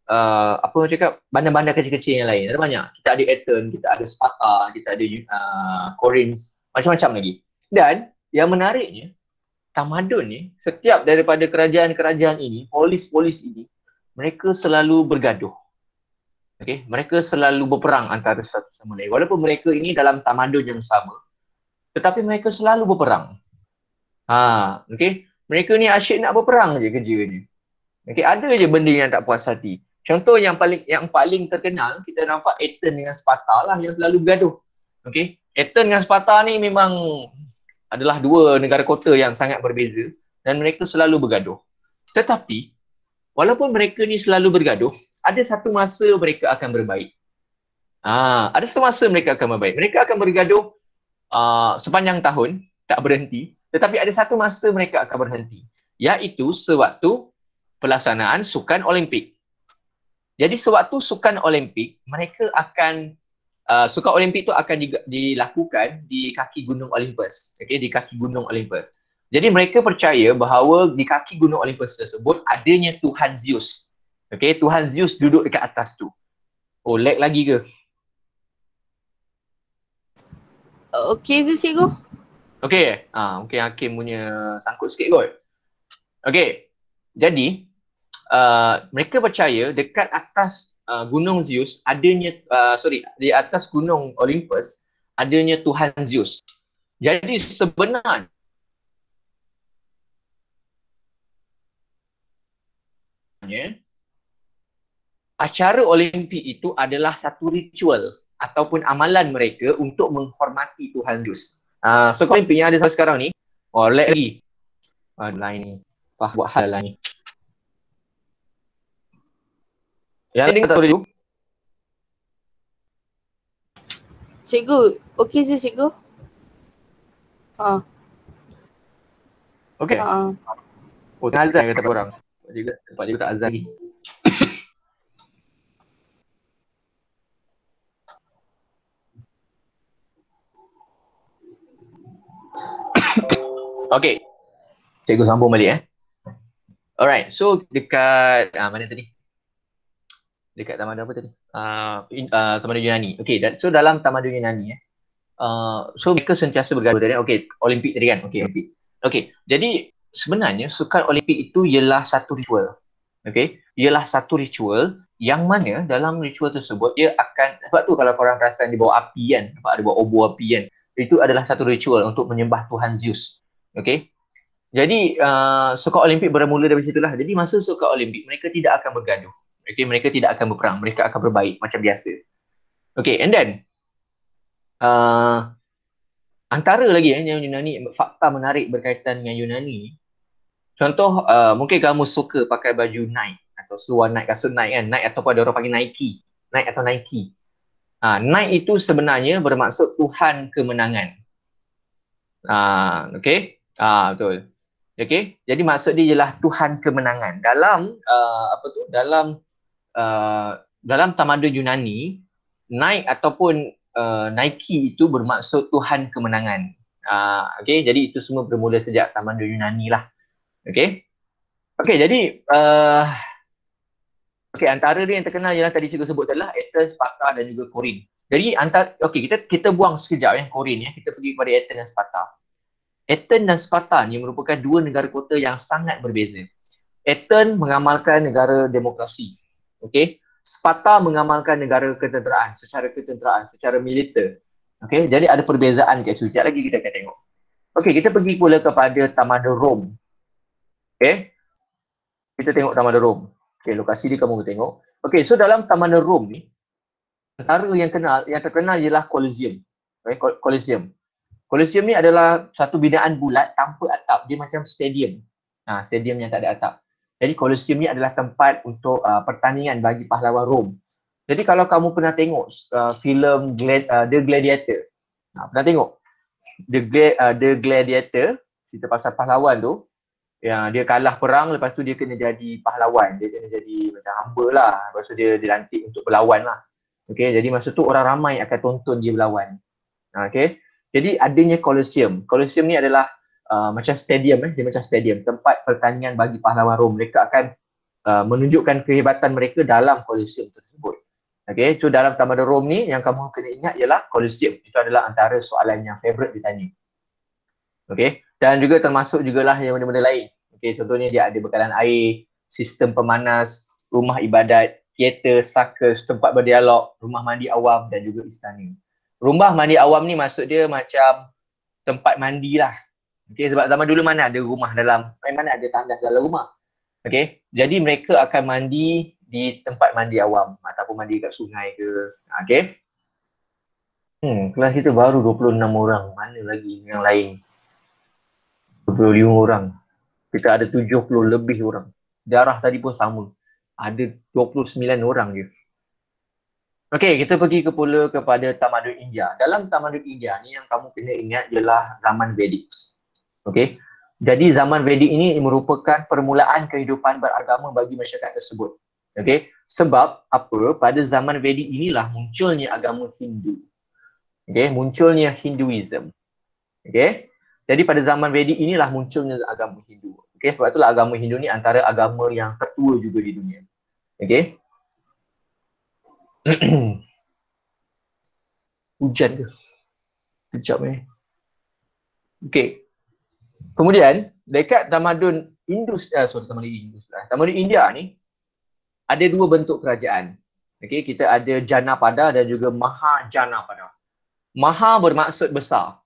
Speaker 1: uh, apa orang cakap bandar-bandar kecil-kecil yang lain. Ada banyak. Kita ada Athens, kita ada Sparta, kita ada uh, Corinth, macam-macam lagi. Dan yang menariknya tamadun ni setiap daripada kerajaan-kerajaan ini, polis-polis ini mereka selalu bergaduh. Okay, mereka selalu berperang antara satu sama lain. Walaupun mereka ini dalam tamadun yang sama, tetapi mereka selalu berperang. Ha, okay. Mereka ni asyik nak berperang je kerja ni. Okay, ada je benda yang tak puas hati. Contoh yang paling yang paling terkenal, kita nampak Ethan dengan Sparta lah yang selalu bergaduh. Okay, Ethan dengan Sparta ni memang adalah dua negara kota yang sangat berbeza dan mereka selalu bergaduh. Tetapi, walaupun mereka ni selalu bergaduh, ada satu masa mereka akan berbaik. Ah, ada satu masa mereka akan berbaik. Mereka akan bergaduh uh, sepanjang tahun, tak berhenti. Tetapi ada satu masa mereka akan berhenti. Iaitu sewaktu pelaksanaan sukan Olimpik. Jadi sewaktu sukan Olimpik, mereka akan Uh, ah, suka Olimpik itu akan di, dilakukan di kaki Gunung Olympus. Okey, di kaki Gunung Olympus. Jadi mereka percaya bahawa di kaki Gunung Olympus tersebut adanya Tuhan Zeus Okay, Tuhan Zeus duduk dekat atas tu. Oh, lag lagi ke? Okay, Zeus cikgu. Okay, ha, mungkin Hakim punya sangkut sikit kot. Okay, jadi uh, mereka percaya dekat atas uh, gunung Zeus adanya, uh, sorry, di atas gunung Olympus adanya Tuhan Zeus. Jadi sebenarnya Yeah acara Olimpik itu adalah satu ritual ataupun amalan mereka untuk menghormati Tuhan Zeus. uh, ah, so Olimpik yang ada sampai sekarang ni, oh, lag lagi. Ah, lain ni. Wah, buat hal lah ni. Yang ni tak boleh Cikgu, okey je cikgu. Ha. Okey. Ha. ha. Oh, tengah azan kata orang. Tempat juga, tempat tak azan ni. Okay. Cikgu sambung balik eh. Alright, so dekat uh, mana tadi? Dekat tamadun apa tadi? Uh, in, uh, ah, tamadun Yunani. Okay, dan, so dalam tamadun Yunani eh. Uh, so mereka sentiasa bergaduh dari, eh. Okay, Olimpik tadi kan? Okay, Olimpik. Okay, jadi sebenarnya sukan Olimpik itu ialah satu ritual. Okay, ialah satu ritual yang mana dalam ritual tersebut dia akan sebab tu kalau korang perasan di bawah api kan, nampak ada buat obor api kan. Itu adalah satu ritual untuk menyembah Tuhan Zeus. Okay. Jadi uh, sukan Olimpik bermula dari situ lah. Jadi masa suka Olimpik mereka tidak akan bergaduh. Okay, mereka tidak akan berperang. Mereka akan berbaik macam biasa. Okay, and then uh, antara lagi eh, yang Yunani fakta menarik berkaitan dengan Yunani. Contoh uh, mungkin kamu suka pakai baju Nike atau seluar Nike kasut Nike kan, Nike ataupun ada orang panggil Nike, Nike atau Nike. Uh, Nike itu sebenarnya bermaksud Tuhan kemenangan. Uh, ah, okay, Ah betul. Okey. Jadi maksud dia ialah Tuhan kemenangan. Dalam uh, apa tu? Dalam uh, dalam tamadun Yunani, Nike ataupun uh, Nike itu bermaksud Tuhan kemenangan. Uh, ah, Okey, jadi itu semua bermula sejak tamadun Yunani lah. Okay, okay. jadi uh, Okey, antara dia yang terkenal ialah tadi cikgu sebut adalah Athens, Sparta dan juga Korin. Jadi antar, okay kita kita buang sekejap yang Korin ya. Kita pergi kepada Athens dan Sparta. Athens dan Sparta ni merupakan dua negara kota yang sangat berbeza. Athens mengamalkan negara demokrasi. Okey. Sparta mengamalkan negara ketenteraan, secara ketenteraan, secara militer. Okey, jadi ada perbezaan dekat situ. Sekejap lagi kita akan tengok. Okey, kita pergi pula kepada tamadun Rome, Okey. Kita tengok tamadun Rome. Okey, lokasi dia kamu tengok. Okey, so dalam tamadun Rome ni antara yang kenal yang terkenal ialah Colosseum. Okey, Colosseum. Colosseum ni adalah satu binaan bulat tanpa atap. Dia macam stadium. Ha, stadium yang tak ada atap. Jadi Colosseum ni adalah tempat untuk uh, pertandingan bagi pahlawan Rom. Jadi kalau kamu pernah tengok uh, filem Glad, uh, The Gladiator. Ha, pernah tengok? The, Gla- uh, The Gladiator, cerita pasal pahlawan tu. Ya, dia kalah perang lepas tu dia kena jadi pahlawan. Dia kena jadi macam hamba lah. Lepas tu dia dilantik untuk berlawan lah. Okay, jadi masa tu orang ramai akan tonton dia berlawan. Ha, okay, jadi adanya Colosseum. Colosseum ni adalah uh, macam stadium eh, dia macam stadium tempat pertandingan bagi pahlawan Rom. Mereka akan uh, menunjukkan kehebatan mereka dalam Colosseum tersebut. Okey, so dalam tamadun Rom ni yang kamu kena ingat ialah Colosseum. Itu adalah antara soalan yang favorite ditanya. Okey, dan juga termasuk jugalah yang benda-benda lain. Okey, contohnya dia ada bekalan air, sistem pemanas, rumah ibadat, teater, circus, tempat berdialog, rumah mandi awam dan juga istana rumah mandi awam ni maksud dia macam tempat mandi lah. Okay, sebab zaman dulu mana ada rumah dalam, mana ada tandas dalam rumah. Okay, jadi mereka akan mandi di tempat mandi awam ataupun mandi kat sungai ke. Ha, okay. Hmm, kelas kita baru 26 orang. Mana lagi yang lain? 25 orang. Kita ada 70 lebih orang. Darah tadi pun sama. Ada 29 orang je. Okey, kita pergi ke pula kepada tamadun India. Dalam tamadun India ni yang kamu kena ingat ialah zaman Vedic. Okey. Jadi zaman Vedic ini merupakan permulaan kehidupan beragama bagi masyarakat tersebut. Okey. Sebab apa? Pada zaman Vedic inilah munculnya agama Hindu. Okey, munculnya Hinduism. Okey. Jadi pada zaman Vedic inilah munculnya agama Hindu. Okey, sebab itulah agama Hindu ni antara agama yang tertua juga di dunia. Okey. hujan ke kejap ni eh. okey kemudian dekat tamadun Indus uh, sorry tamadun Indus lah tamadun India ni ada dua bentuk kerajaan okey kita ada jana pada dan juga maha jana pada maha bermaksud besar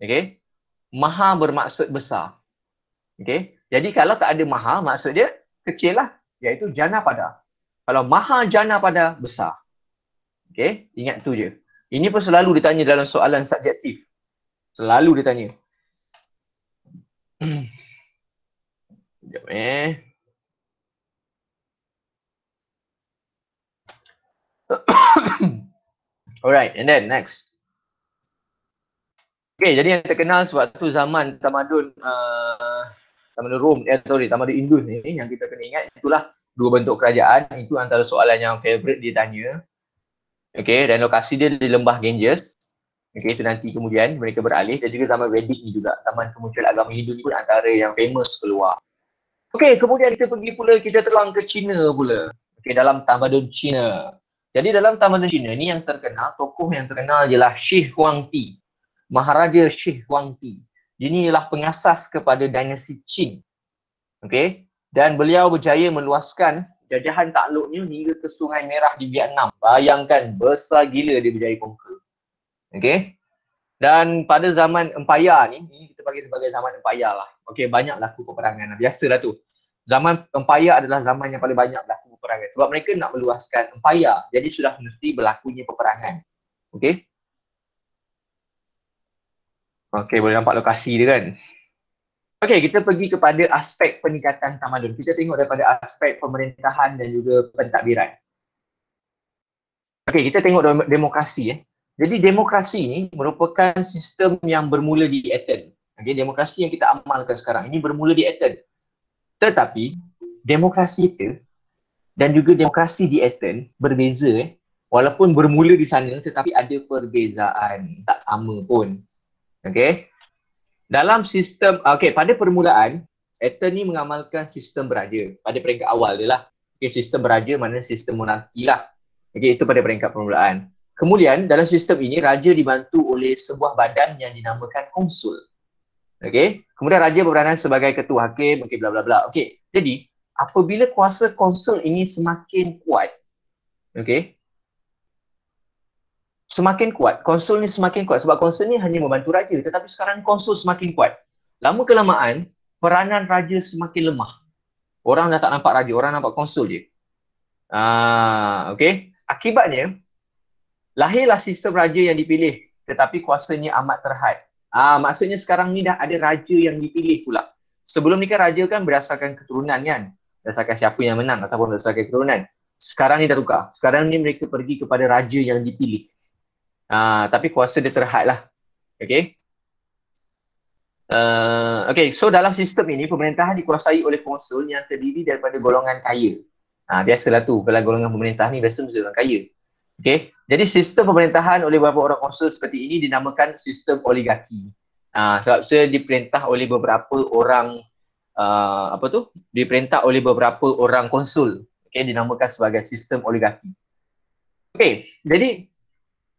Speaker 1: okey maha bermaksud besar okey jadi kalau tak ada maha maksud dia kecil lah iaitu jana pada kalau maha jana pada besar. okey? ingat tu je. Ini pun selalu ditanya dalam soalan subjektif. Selalu ditanya. Sekejap eh. Alright, and then next. Okay, jadi yang terkenal sebab zaman tamadun uh, tamadun Rom, eh sorry, tamadun Indus ni yang kita kena ingat itulah dua bentuk kerajaan itu antara soalan yang favorite dia tanya okey dan lokasi dia di lembah Ganges okey itu nanti kemudian mereka beralih dan juga zaman Vedic ni juga zaman kemunculan agama Hindu ni pun antara yang famous keluar okey kemudian kita pergi pula kita terbang ke China pula okey dalam tamadun China jadi dalam tamadun China ni yang terkenal tokoh yang terkenal ialah Sheikh Huang Ti Maharaja Sheikh Huang Ti ini ialah pengasas kepada dinasti Qing okey dan beliau berjaya meluaskan jajahan takluknya hingga ke Sungai Merah di Vietnam. Bayangkan besar gila dia berjaya conquer. Okey. Dan pada zaman Empaya ni, ini kita panggil sebagai zaman Empaya lah. Okey, banyak laku peperangan. Lah. Biasalah tu. Zaman Empaya adalah zaman yang paling banyak laku peperangan. Sebab mereka nak meluaskan Empaya. Jadi sudah mesti berlakunya peperangan. Okey. Okey, boleh nampak lokasi dia kan? Okey, kita pergi kepada aspek peningkatan tamadun. Kita tengok daripada aspek pemerintahan dan juga pentadbiran. Okey, kita tengok demokrasi. Eh. Jadi demokrasi ini merupakan sistem yang bermula di Athens. Okay, demokrasi yang kita amalkan sekarang ini bermula di Athens. Tetapi demokrasi itu dan juga demokrasi di Athens berbeza. Eh. Walaupun bermula di sana tetapi ada perbezaan. Tak sama pun. Okey dalam sistem okay, pada permulaan Ethan mengamalkan sistem beraja pada peringkat awal dia lah okay, sistem beraja mana sistem monarki lah Okay, itu pada peringkat permulaan kemudian dalam sistem ini raja dibantu oleh sebuah badan yang dinamakan konsul Okay, kemudian raja berperanan sebagai ketua hakim okay, bla bla bla Okay, jadi apabila kuasa konsul ini semakin kuat okay semakin kuat, konsul ni semakin kuat sebab konsul ni hanya membantu raja tetapi sekarang konsul semakin kuat. Lama kelamaan, peranan raja semakin lemah. Orang dah tak nampak raja, orang nampak konsul je. Uh, ah, okay. Akibatnya, lahirlah sistem raja yang dipilih tetapi kuasanya amat terhad. Ah, uh, maksudnya sekarang ni dah ada raja yang dipilih pula. Sebelum ni kan raja kan berdasarkan keturunan kan? Berdasarkan siapa yang menang ataupun berdasarkan keturunan. Sekarang ni dah tukar. Sekarang ni mereka pergi kepada raja yang dipilih. Ah, tapi kuasa dia terhad lah. Okay. Uh, ah, okay, so dalam sistem ini pemerintahan dikuasai oleh konsul yang terdiri daripada golongan kaya. Ha, biasalah tu, kalau golongan pemerintah ni biasa mesti orang kaya. Okay, jadi sistem pemerintahan oleh beberapa orang konsul seperti ini dinamakan sistem oligarki. Ha, sebab saya diperintah oleh beberapa orang uh, apa tu? Diperintah oleh beberapa orang konsul. Okay, dinamakan sebagai sistem oligarki. Okay, jadi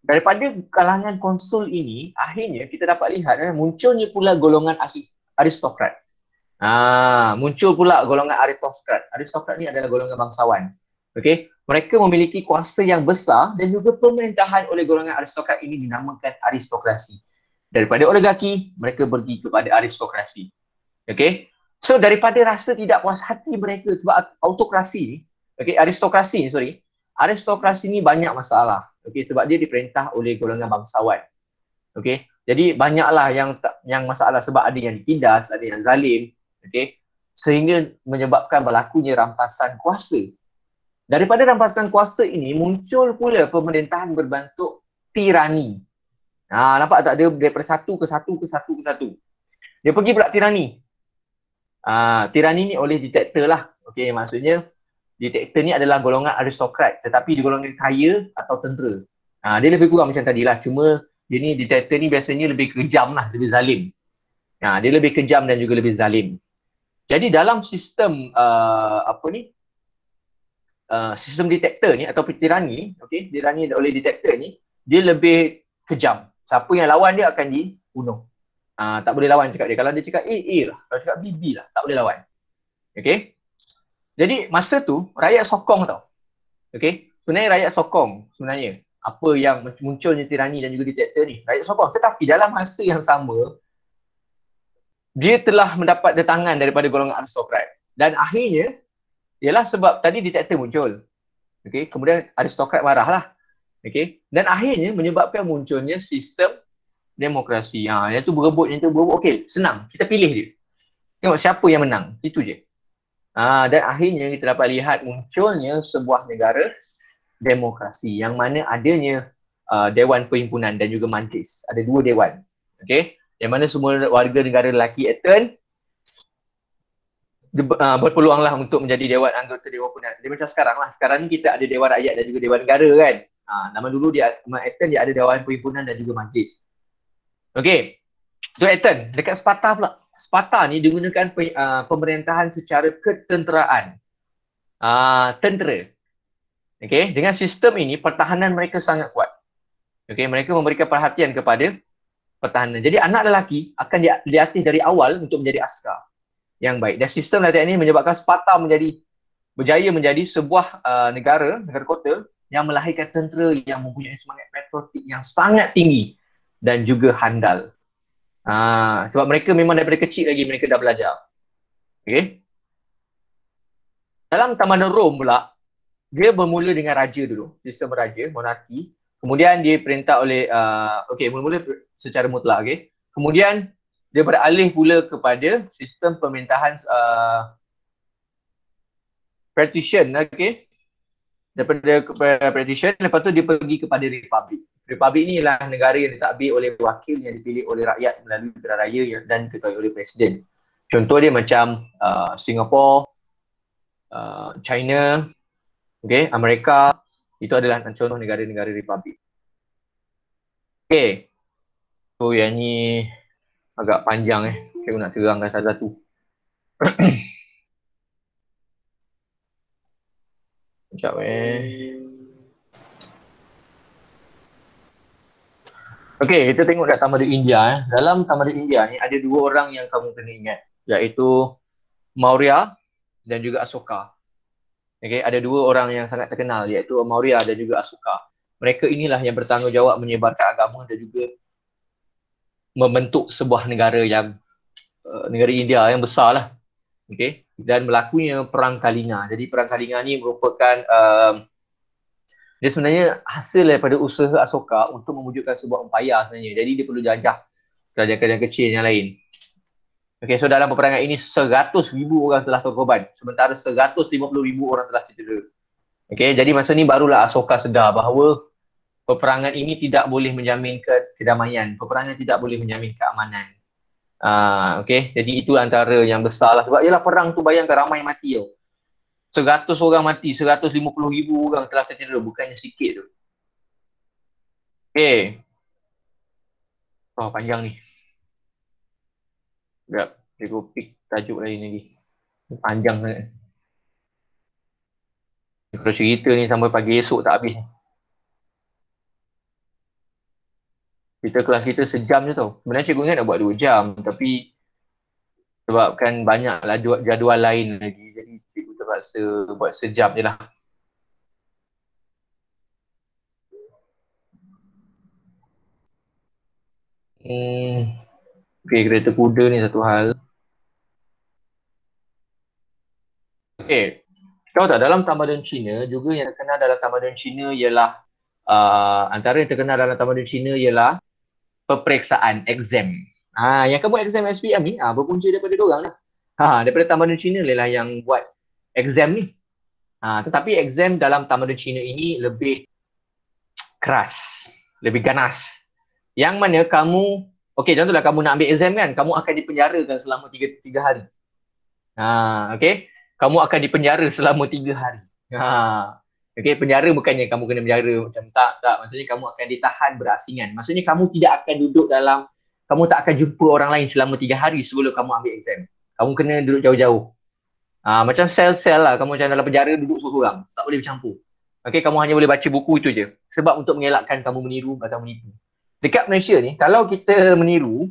Speaker 1: daripada kalangan konsul ini akhirnya kita dapat lihat eh, munculnya pula golongan aristokrat. Ah, muncul pula golongan aristokrat. Aristokrat ni adalah golongan bangsawan. Okey, mereka memiliki kuasa yang besar dan juga pemerintahan oleh golongan aristokrat ini dinamakan aristokrasi. Daripada oligarki, mereka pergi kepada aristokrasi. Okey. So daripada rasa tidak puas hati mereka sebab autokrasi ni, okey, aristokrasi ni sorry, aristokrasi ni banyak masalah. Okey sebab dia diperintah oleh golongan bangsawan. Okey. Jadi banyaklah yang yang masalah sebab ada yang ditindas, ada yang zalim, okey. Sehingga menyebabkan berlakunya rampasan kuasa. Daripada rampasan kuasa ini muncul pula pemerintahan berbentuk tirani. Ha nampak tak dia daripada satu ke satu ke satu ke satu. Dia pergi pula tirani. Ha, tirani ni oleh detektor lah. Okey maksudnya detektor ni adalah golongan aristokrat tetapi di golongan kaya atau tentera. Ha, dia lebih kurang macam tadi lah. Cuma dia ni detektor ni biasanya lebih kejam lah, lebih zalim. Ha, dia lebih kejam dan juga lebih zalim. Jadi dalam sistem uh, apa ni? Uh, sistem detektor ni atau pencerahan ni, okay, dirani oleh detektor ni, dia lebih kejam. Siapa yang lawan dia akan dibunuh. Uh, tak boleh lawan cakap dia. Kalau dia cakap A, A lah. Kalau cakap B, B lah. Tak boleh lawan. Okay. Jadi masa tu rakyat sokong tau. Okay. Sebenarnya rakyat sokong sebenarnya. Apa yang munculnya tirani dan juga diktator ni. Rakyat sokong. Tetapi dalam masa yang sama dia telah mendapat datangan daripada golongan aristokrat. Dan akhirnya ialah sebab tadi diktator muncul. Okay. Kemudian aristokrat marahlah. Okay. Dan akhirnya menyebabkan munculnya sistem demokrasi. Ha, yang tu berebut, yang tu berebut. Okay. Senang. Kita pilih dia. Tengok siapa yang menang. Itu je. Uh, dan akhirnya kita dapat lihat munculnya sebuah negara demokrasi yang mana adanya uh, Dewan Perhimpunan dan juga Majlis. Ada dua dewan. Okay? Yang mana semua warga negara lelaki Aten uh, ah, berpeluanglah untuk menjadi Dewan Anggota Dewan Perhimpunan. Dia macam sekarang lah. Sekarang kita ada Dewan Rakyat dan juga Dewan Negara kan. Uh, nama dulu di Aten dia ada Dewan Perhimpunan dan juga Majlis. Okey, tu so, Aten. Dekat Sparta pula. Sparta ni digunakan pe, uh, pemerintahan secara ketenteraan. Uh, tentera. Okay, dengan sistem ini pertahanan mereka sangat kuat. Okay, mereka memberikan perhatian kepada pertahanan. Jadi anak lelaki akan dilatih dari awal untuk menjadi askar yang baik. Dan sistem latihan ini menyebabkan Sparta menjadi berjaya menjadi sebuah uh, negara, negara kota yang melahirkan tentera yang mempunyai semangat patriotik yang sangat tinggi dan juga handal. Ah, sebab mereka memang daripada kecil lagi mereka dah belajar. Okay, Dalam tamadun Rom pula, dia bermula dengan raja dulu, sistem raja, monarki. Kemudian dia perintah oleh uh, okey, mula-mula secara mutlak Okay, Kemudian dia beralih pula kepada sistem pemerintahan uh, partition Okay, Daripada partition lepas tu dia pergi kepada republik. Republik ni ialah negara yang ditakbir oleh wakil yang dipilih oleh rakyat melalui pilihan raya ya, dan diketuai oleh presiden. Contoh dia macam uh, Singapore, uh, China, okay, Amerika, itu adalah contoh negara-negara republik. Okay, so yang ni agak panjang eh, saya nak terangkan satu-satu. Sekejap eh. Okey, kita tengok kat Tamarind India. Eh. Dalam Tamarind India ni ada dua orang yang kamu kena ingat. Iaitu Maurya dan juga Asoka. Okey, ada dua orang yang sangat terkenal iaitu Maurya dan juga Asoka. Mereka inilah yang bertanggungjawab menyebarkan agama dan juga membentuk sebuah negara yang eh, negara India yang besar lah. Okey, dan berlakunya Perang Kalinga. Jadi Perang Kalinga ni merupakan uh, dia sebenarnya hasil daripada usaha Asoka untuk mewujudkan sebuah empayar sebenarnya. Jadi dia perlu jajah kerajaan-kerajaan kecil yang lain. Okay, so dalam peperangan ini 100,000 orang telah terkorban sementara 150,000 orang telah cedera. Okay, jadi masa ni barulah Asoka sedar bahawa peperangan ini tidak boleh menjaminkan kedamaian. Peperangan tidak boleh menjamin keamanan. Uh, ah, okay, jadi itu antara yang besar lah. Sebab ialah perang tu bayangkan ramai mati tau seratus orang mati, seratus lima puluh ribu orang telah tertidur. Bukannya sikit tu. Okay. Eh. Oh, panjang ni. Sekejap, saya go pick tajuk lain lagi. Panjang sangat. Kalau cerita ni sampai pagi esok tak habis. Kita kelas kita sejam je tau. Sebenarnya cikgu ingat nak buat dua jam tapi sebabkan banyak lah jadual lain lagi jadi buat se buat sejam je lah. Hmm. Okay, kereta kuda ni satu hal. Okay. Tahu tak dalam tamadun Cina juga yang terkenal dalam tamadun Cina ialah uh, antara yang terkenal dalam tamadun Cina ialah peperiksaan exam. Ah, ha, yang kamu exam SPM ni ah ha, berpunca daripada dia lah. Ha, daripada tamadun Cina ialah yang buat exam ni. Ha, tetapi exam dalam tamadun Cina ini lebih keras, lebih ganas. Yang mana kamu, okey contohlah kamu nak ambil exam kan, kamu akan dipenjarakan selama tiga, tiga hari. Ha, okey, kamu akan dipenjara selama tiga hari. Ha, okey penjara bukannya kamu kena penjara macam tak, tak. Maksudnya kamu akan ditahan berasingan. Maksudnya kamu tidak akan duduk dalam, kamu tak akan jumpa orang lain selama tiga hari sebelum kamu ambil exam. Kamu kena duduk jauh-jauh uh, macam sel-sel lah kamu macam dalam penjara duduk seorang, tak boleh bercampur. Okey, kamu hanya boleh baca buku itu je. Sebab untuk mengelakkan kamu meniru atau menipu. Dekat Malaysia ni, kalau kita meniru,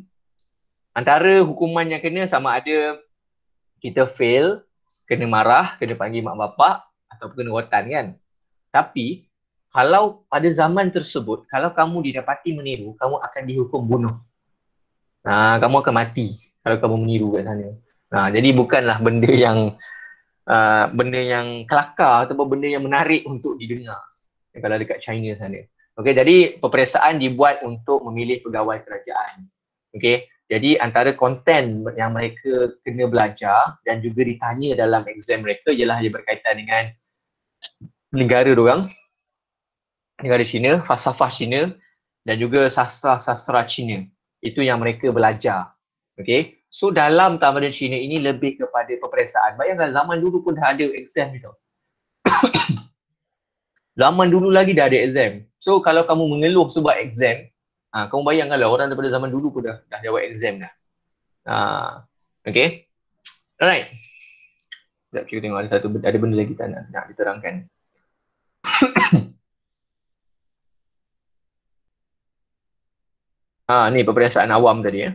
Speaker 1: antara hukuman yang kena sama ada kita fail, kena marah, kena panggil mak bapak atau kena rotan kan. Tapi kalau pada zaman tersebut, kalau kamu didapati meniru, kamu akan dihukum bunuh. Ah, uh, kamu akan mati kalau kamu meniru kat sana. Ha, jadi bukanlah benda yang uh, benda yang kelakar ataupun benda yang menarik untuk didengar kalau dekat China sana. Okey, jadi peperiksaan dibuat untuk memilih pegawai kerajaan. Okey, jadi antara konten yang mereka kena belajar dan juga ditanya dalam exam mereka ialah yang berkaitan dengan negara diorang, negara China, falsafah China dan juga sastra-sastra China. Itu yang mereka belajar. Okey, So dalam tamadun Cina ini lebih kepada peperiksaan. Bayangkan zaman dulu pun dah ada exam gitu. zaman dulu lagi dah ada exam. So kalau kamu mengeluh sebab exam, ha, kamu bayangkanlah orang daripada zaman dulu pun dah dah jawab exam dah. Ha, okay. Alright. Sekejap kita tengok ada satu ada benda lagi tak nak, nak diterangkan. ha, ni peperiksaan awam tadi ya. Eh.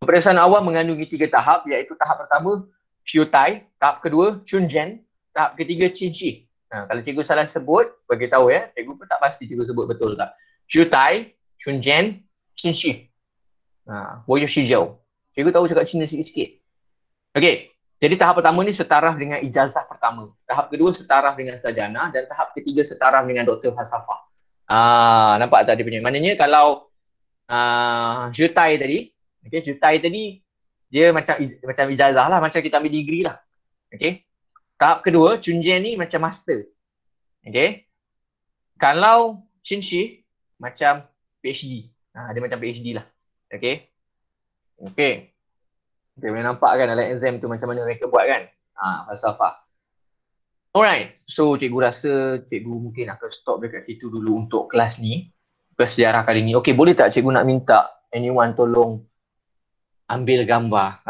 Speaker 1: Peperiksaan awam mengandungi tiga tahap iaitu tahap pertama Qutai, tahap kedua Chunjian, tahap ketiga Qinqi. Ha, kalau cikgu salah sebut, bagi tahu ya. Cikgu pun tak pasti cikgu sebut betul tak. Qutai, Chunjian, Qinqi. Ha, Boyo Shijiao. Cikgu tahu cakap Cina sikit-sikit. Okey, jadi tahap pertama ni setara dengan ijazah pertama. Tahap kedua setara dengan sarjana dan tahap ketiga setara dengan doktor hasafah. Ah, nampak tak dia punya? Maknanya kalau ah uh, tadi, Okay, cutai tadi dia macam macam ijazah lah, macam kita ambil degree lah. Okay. Tahap kedua, cunjian ni macam master. Okay. Kalau cinshi macam PhD. Ha, ah, dia macam PhD lah. Okay. Okay. Okay, boleh nampak kan dalam exam tu macam mana mereka buat kan? Ha, falsafah. Alright. So, cikgu rasa cikgu mungkin akan stop dekat situ dulu untuk kelas ni. Kelas sejarah kali ni. Okay, boleh tak cikgu nak minta anyone tolong ambil gambar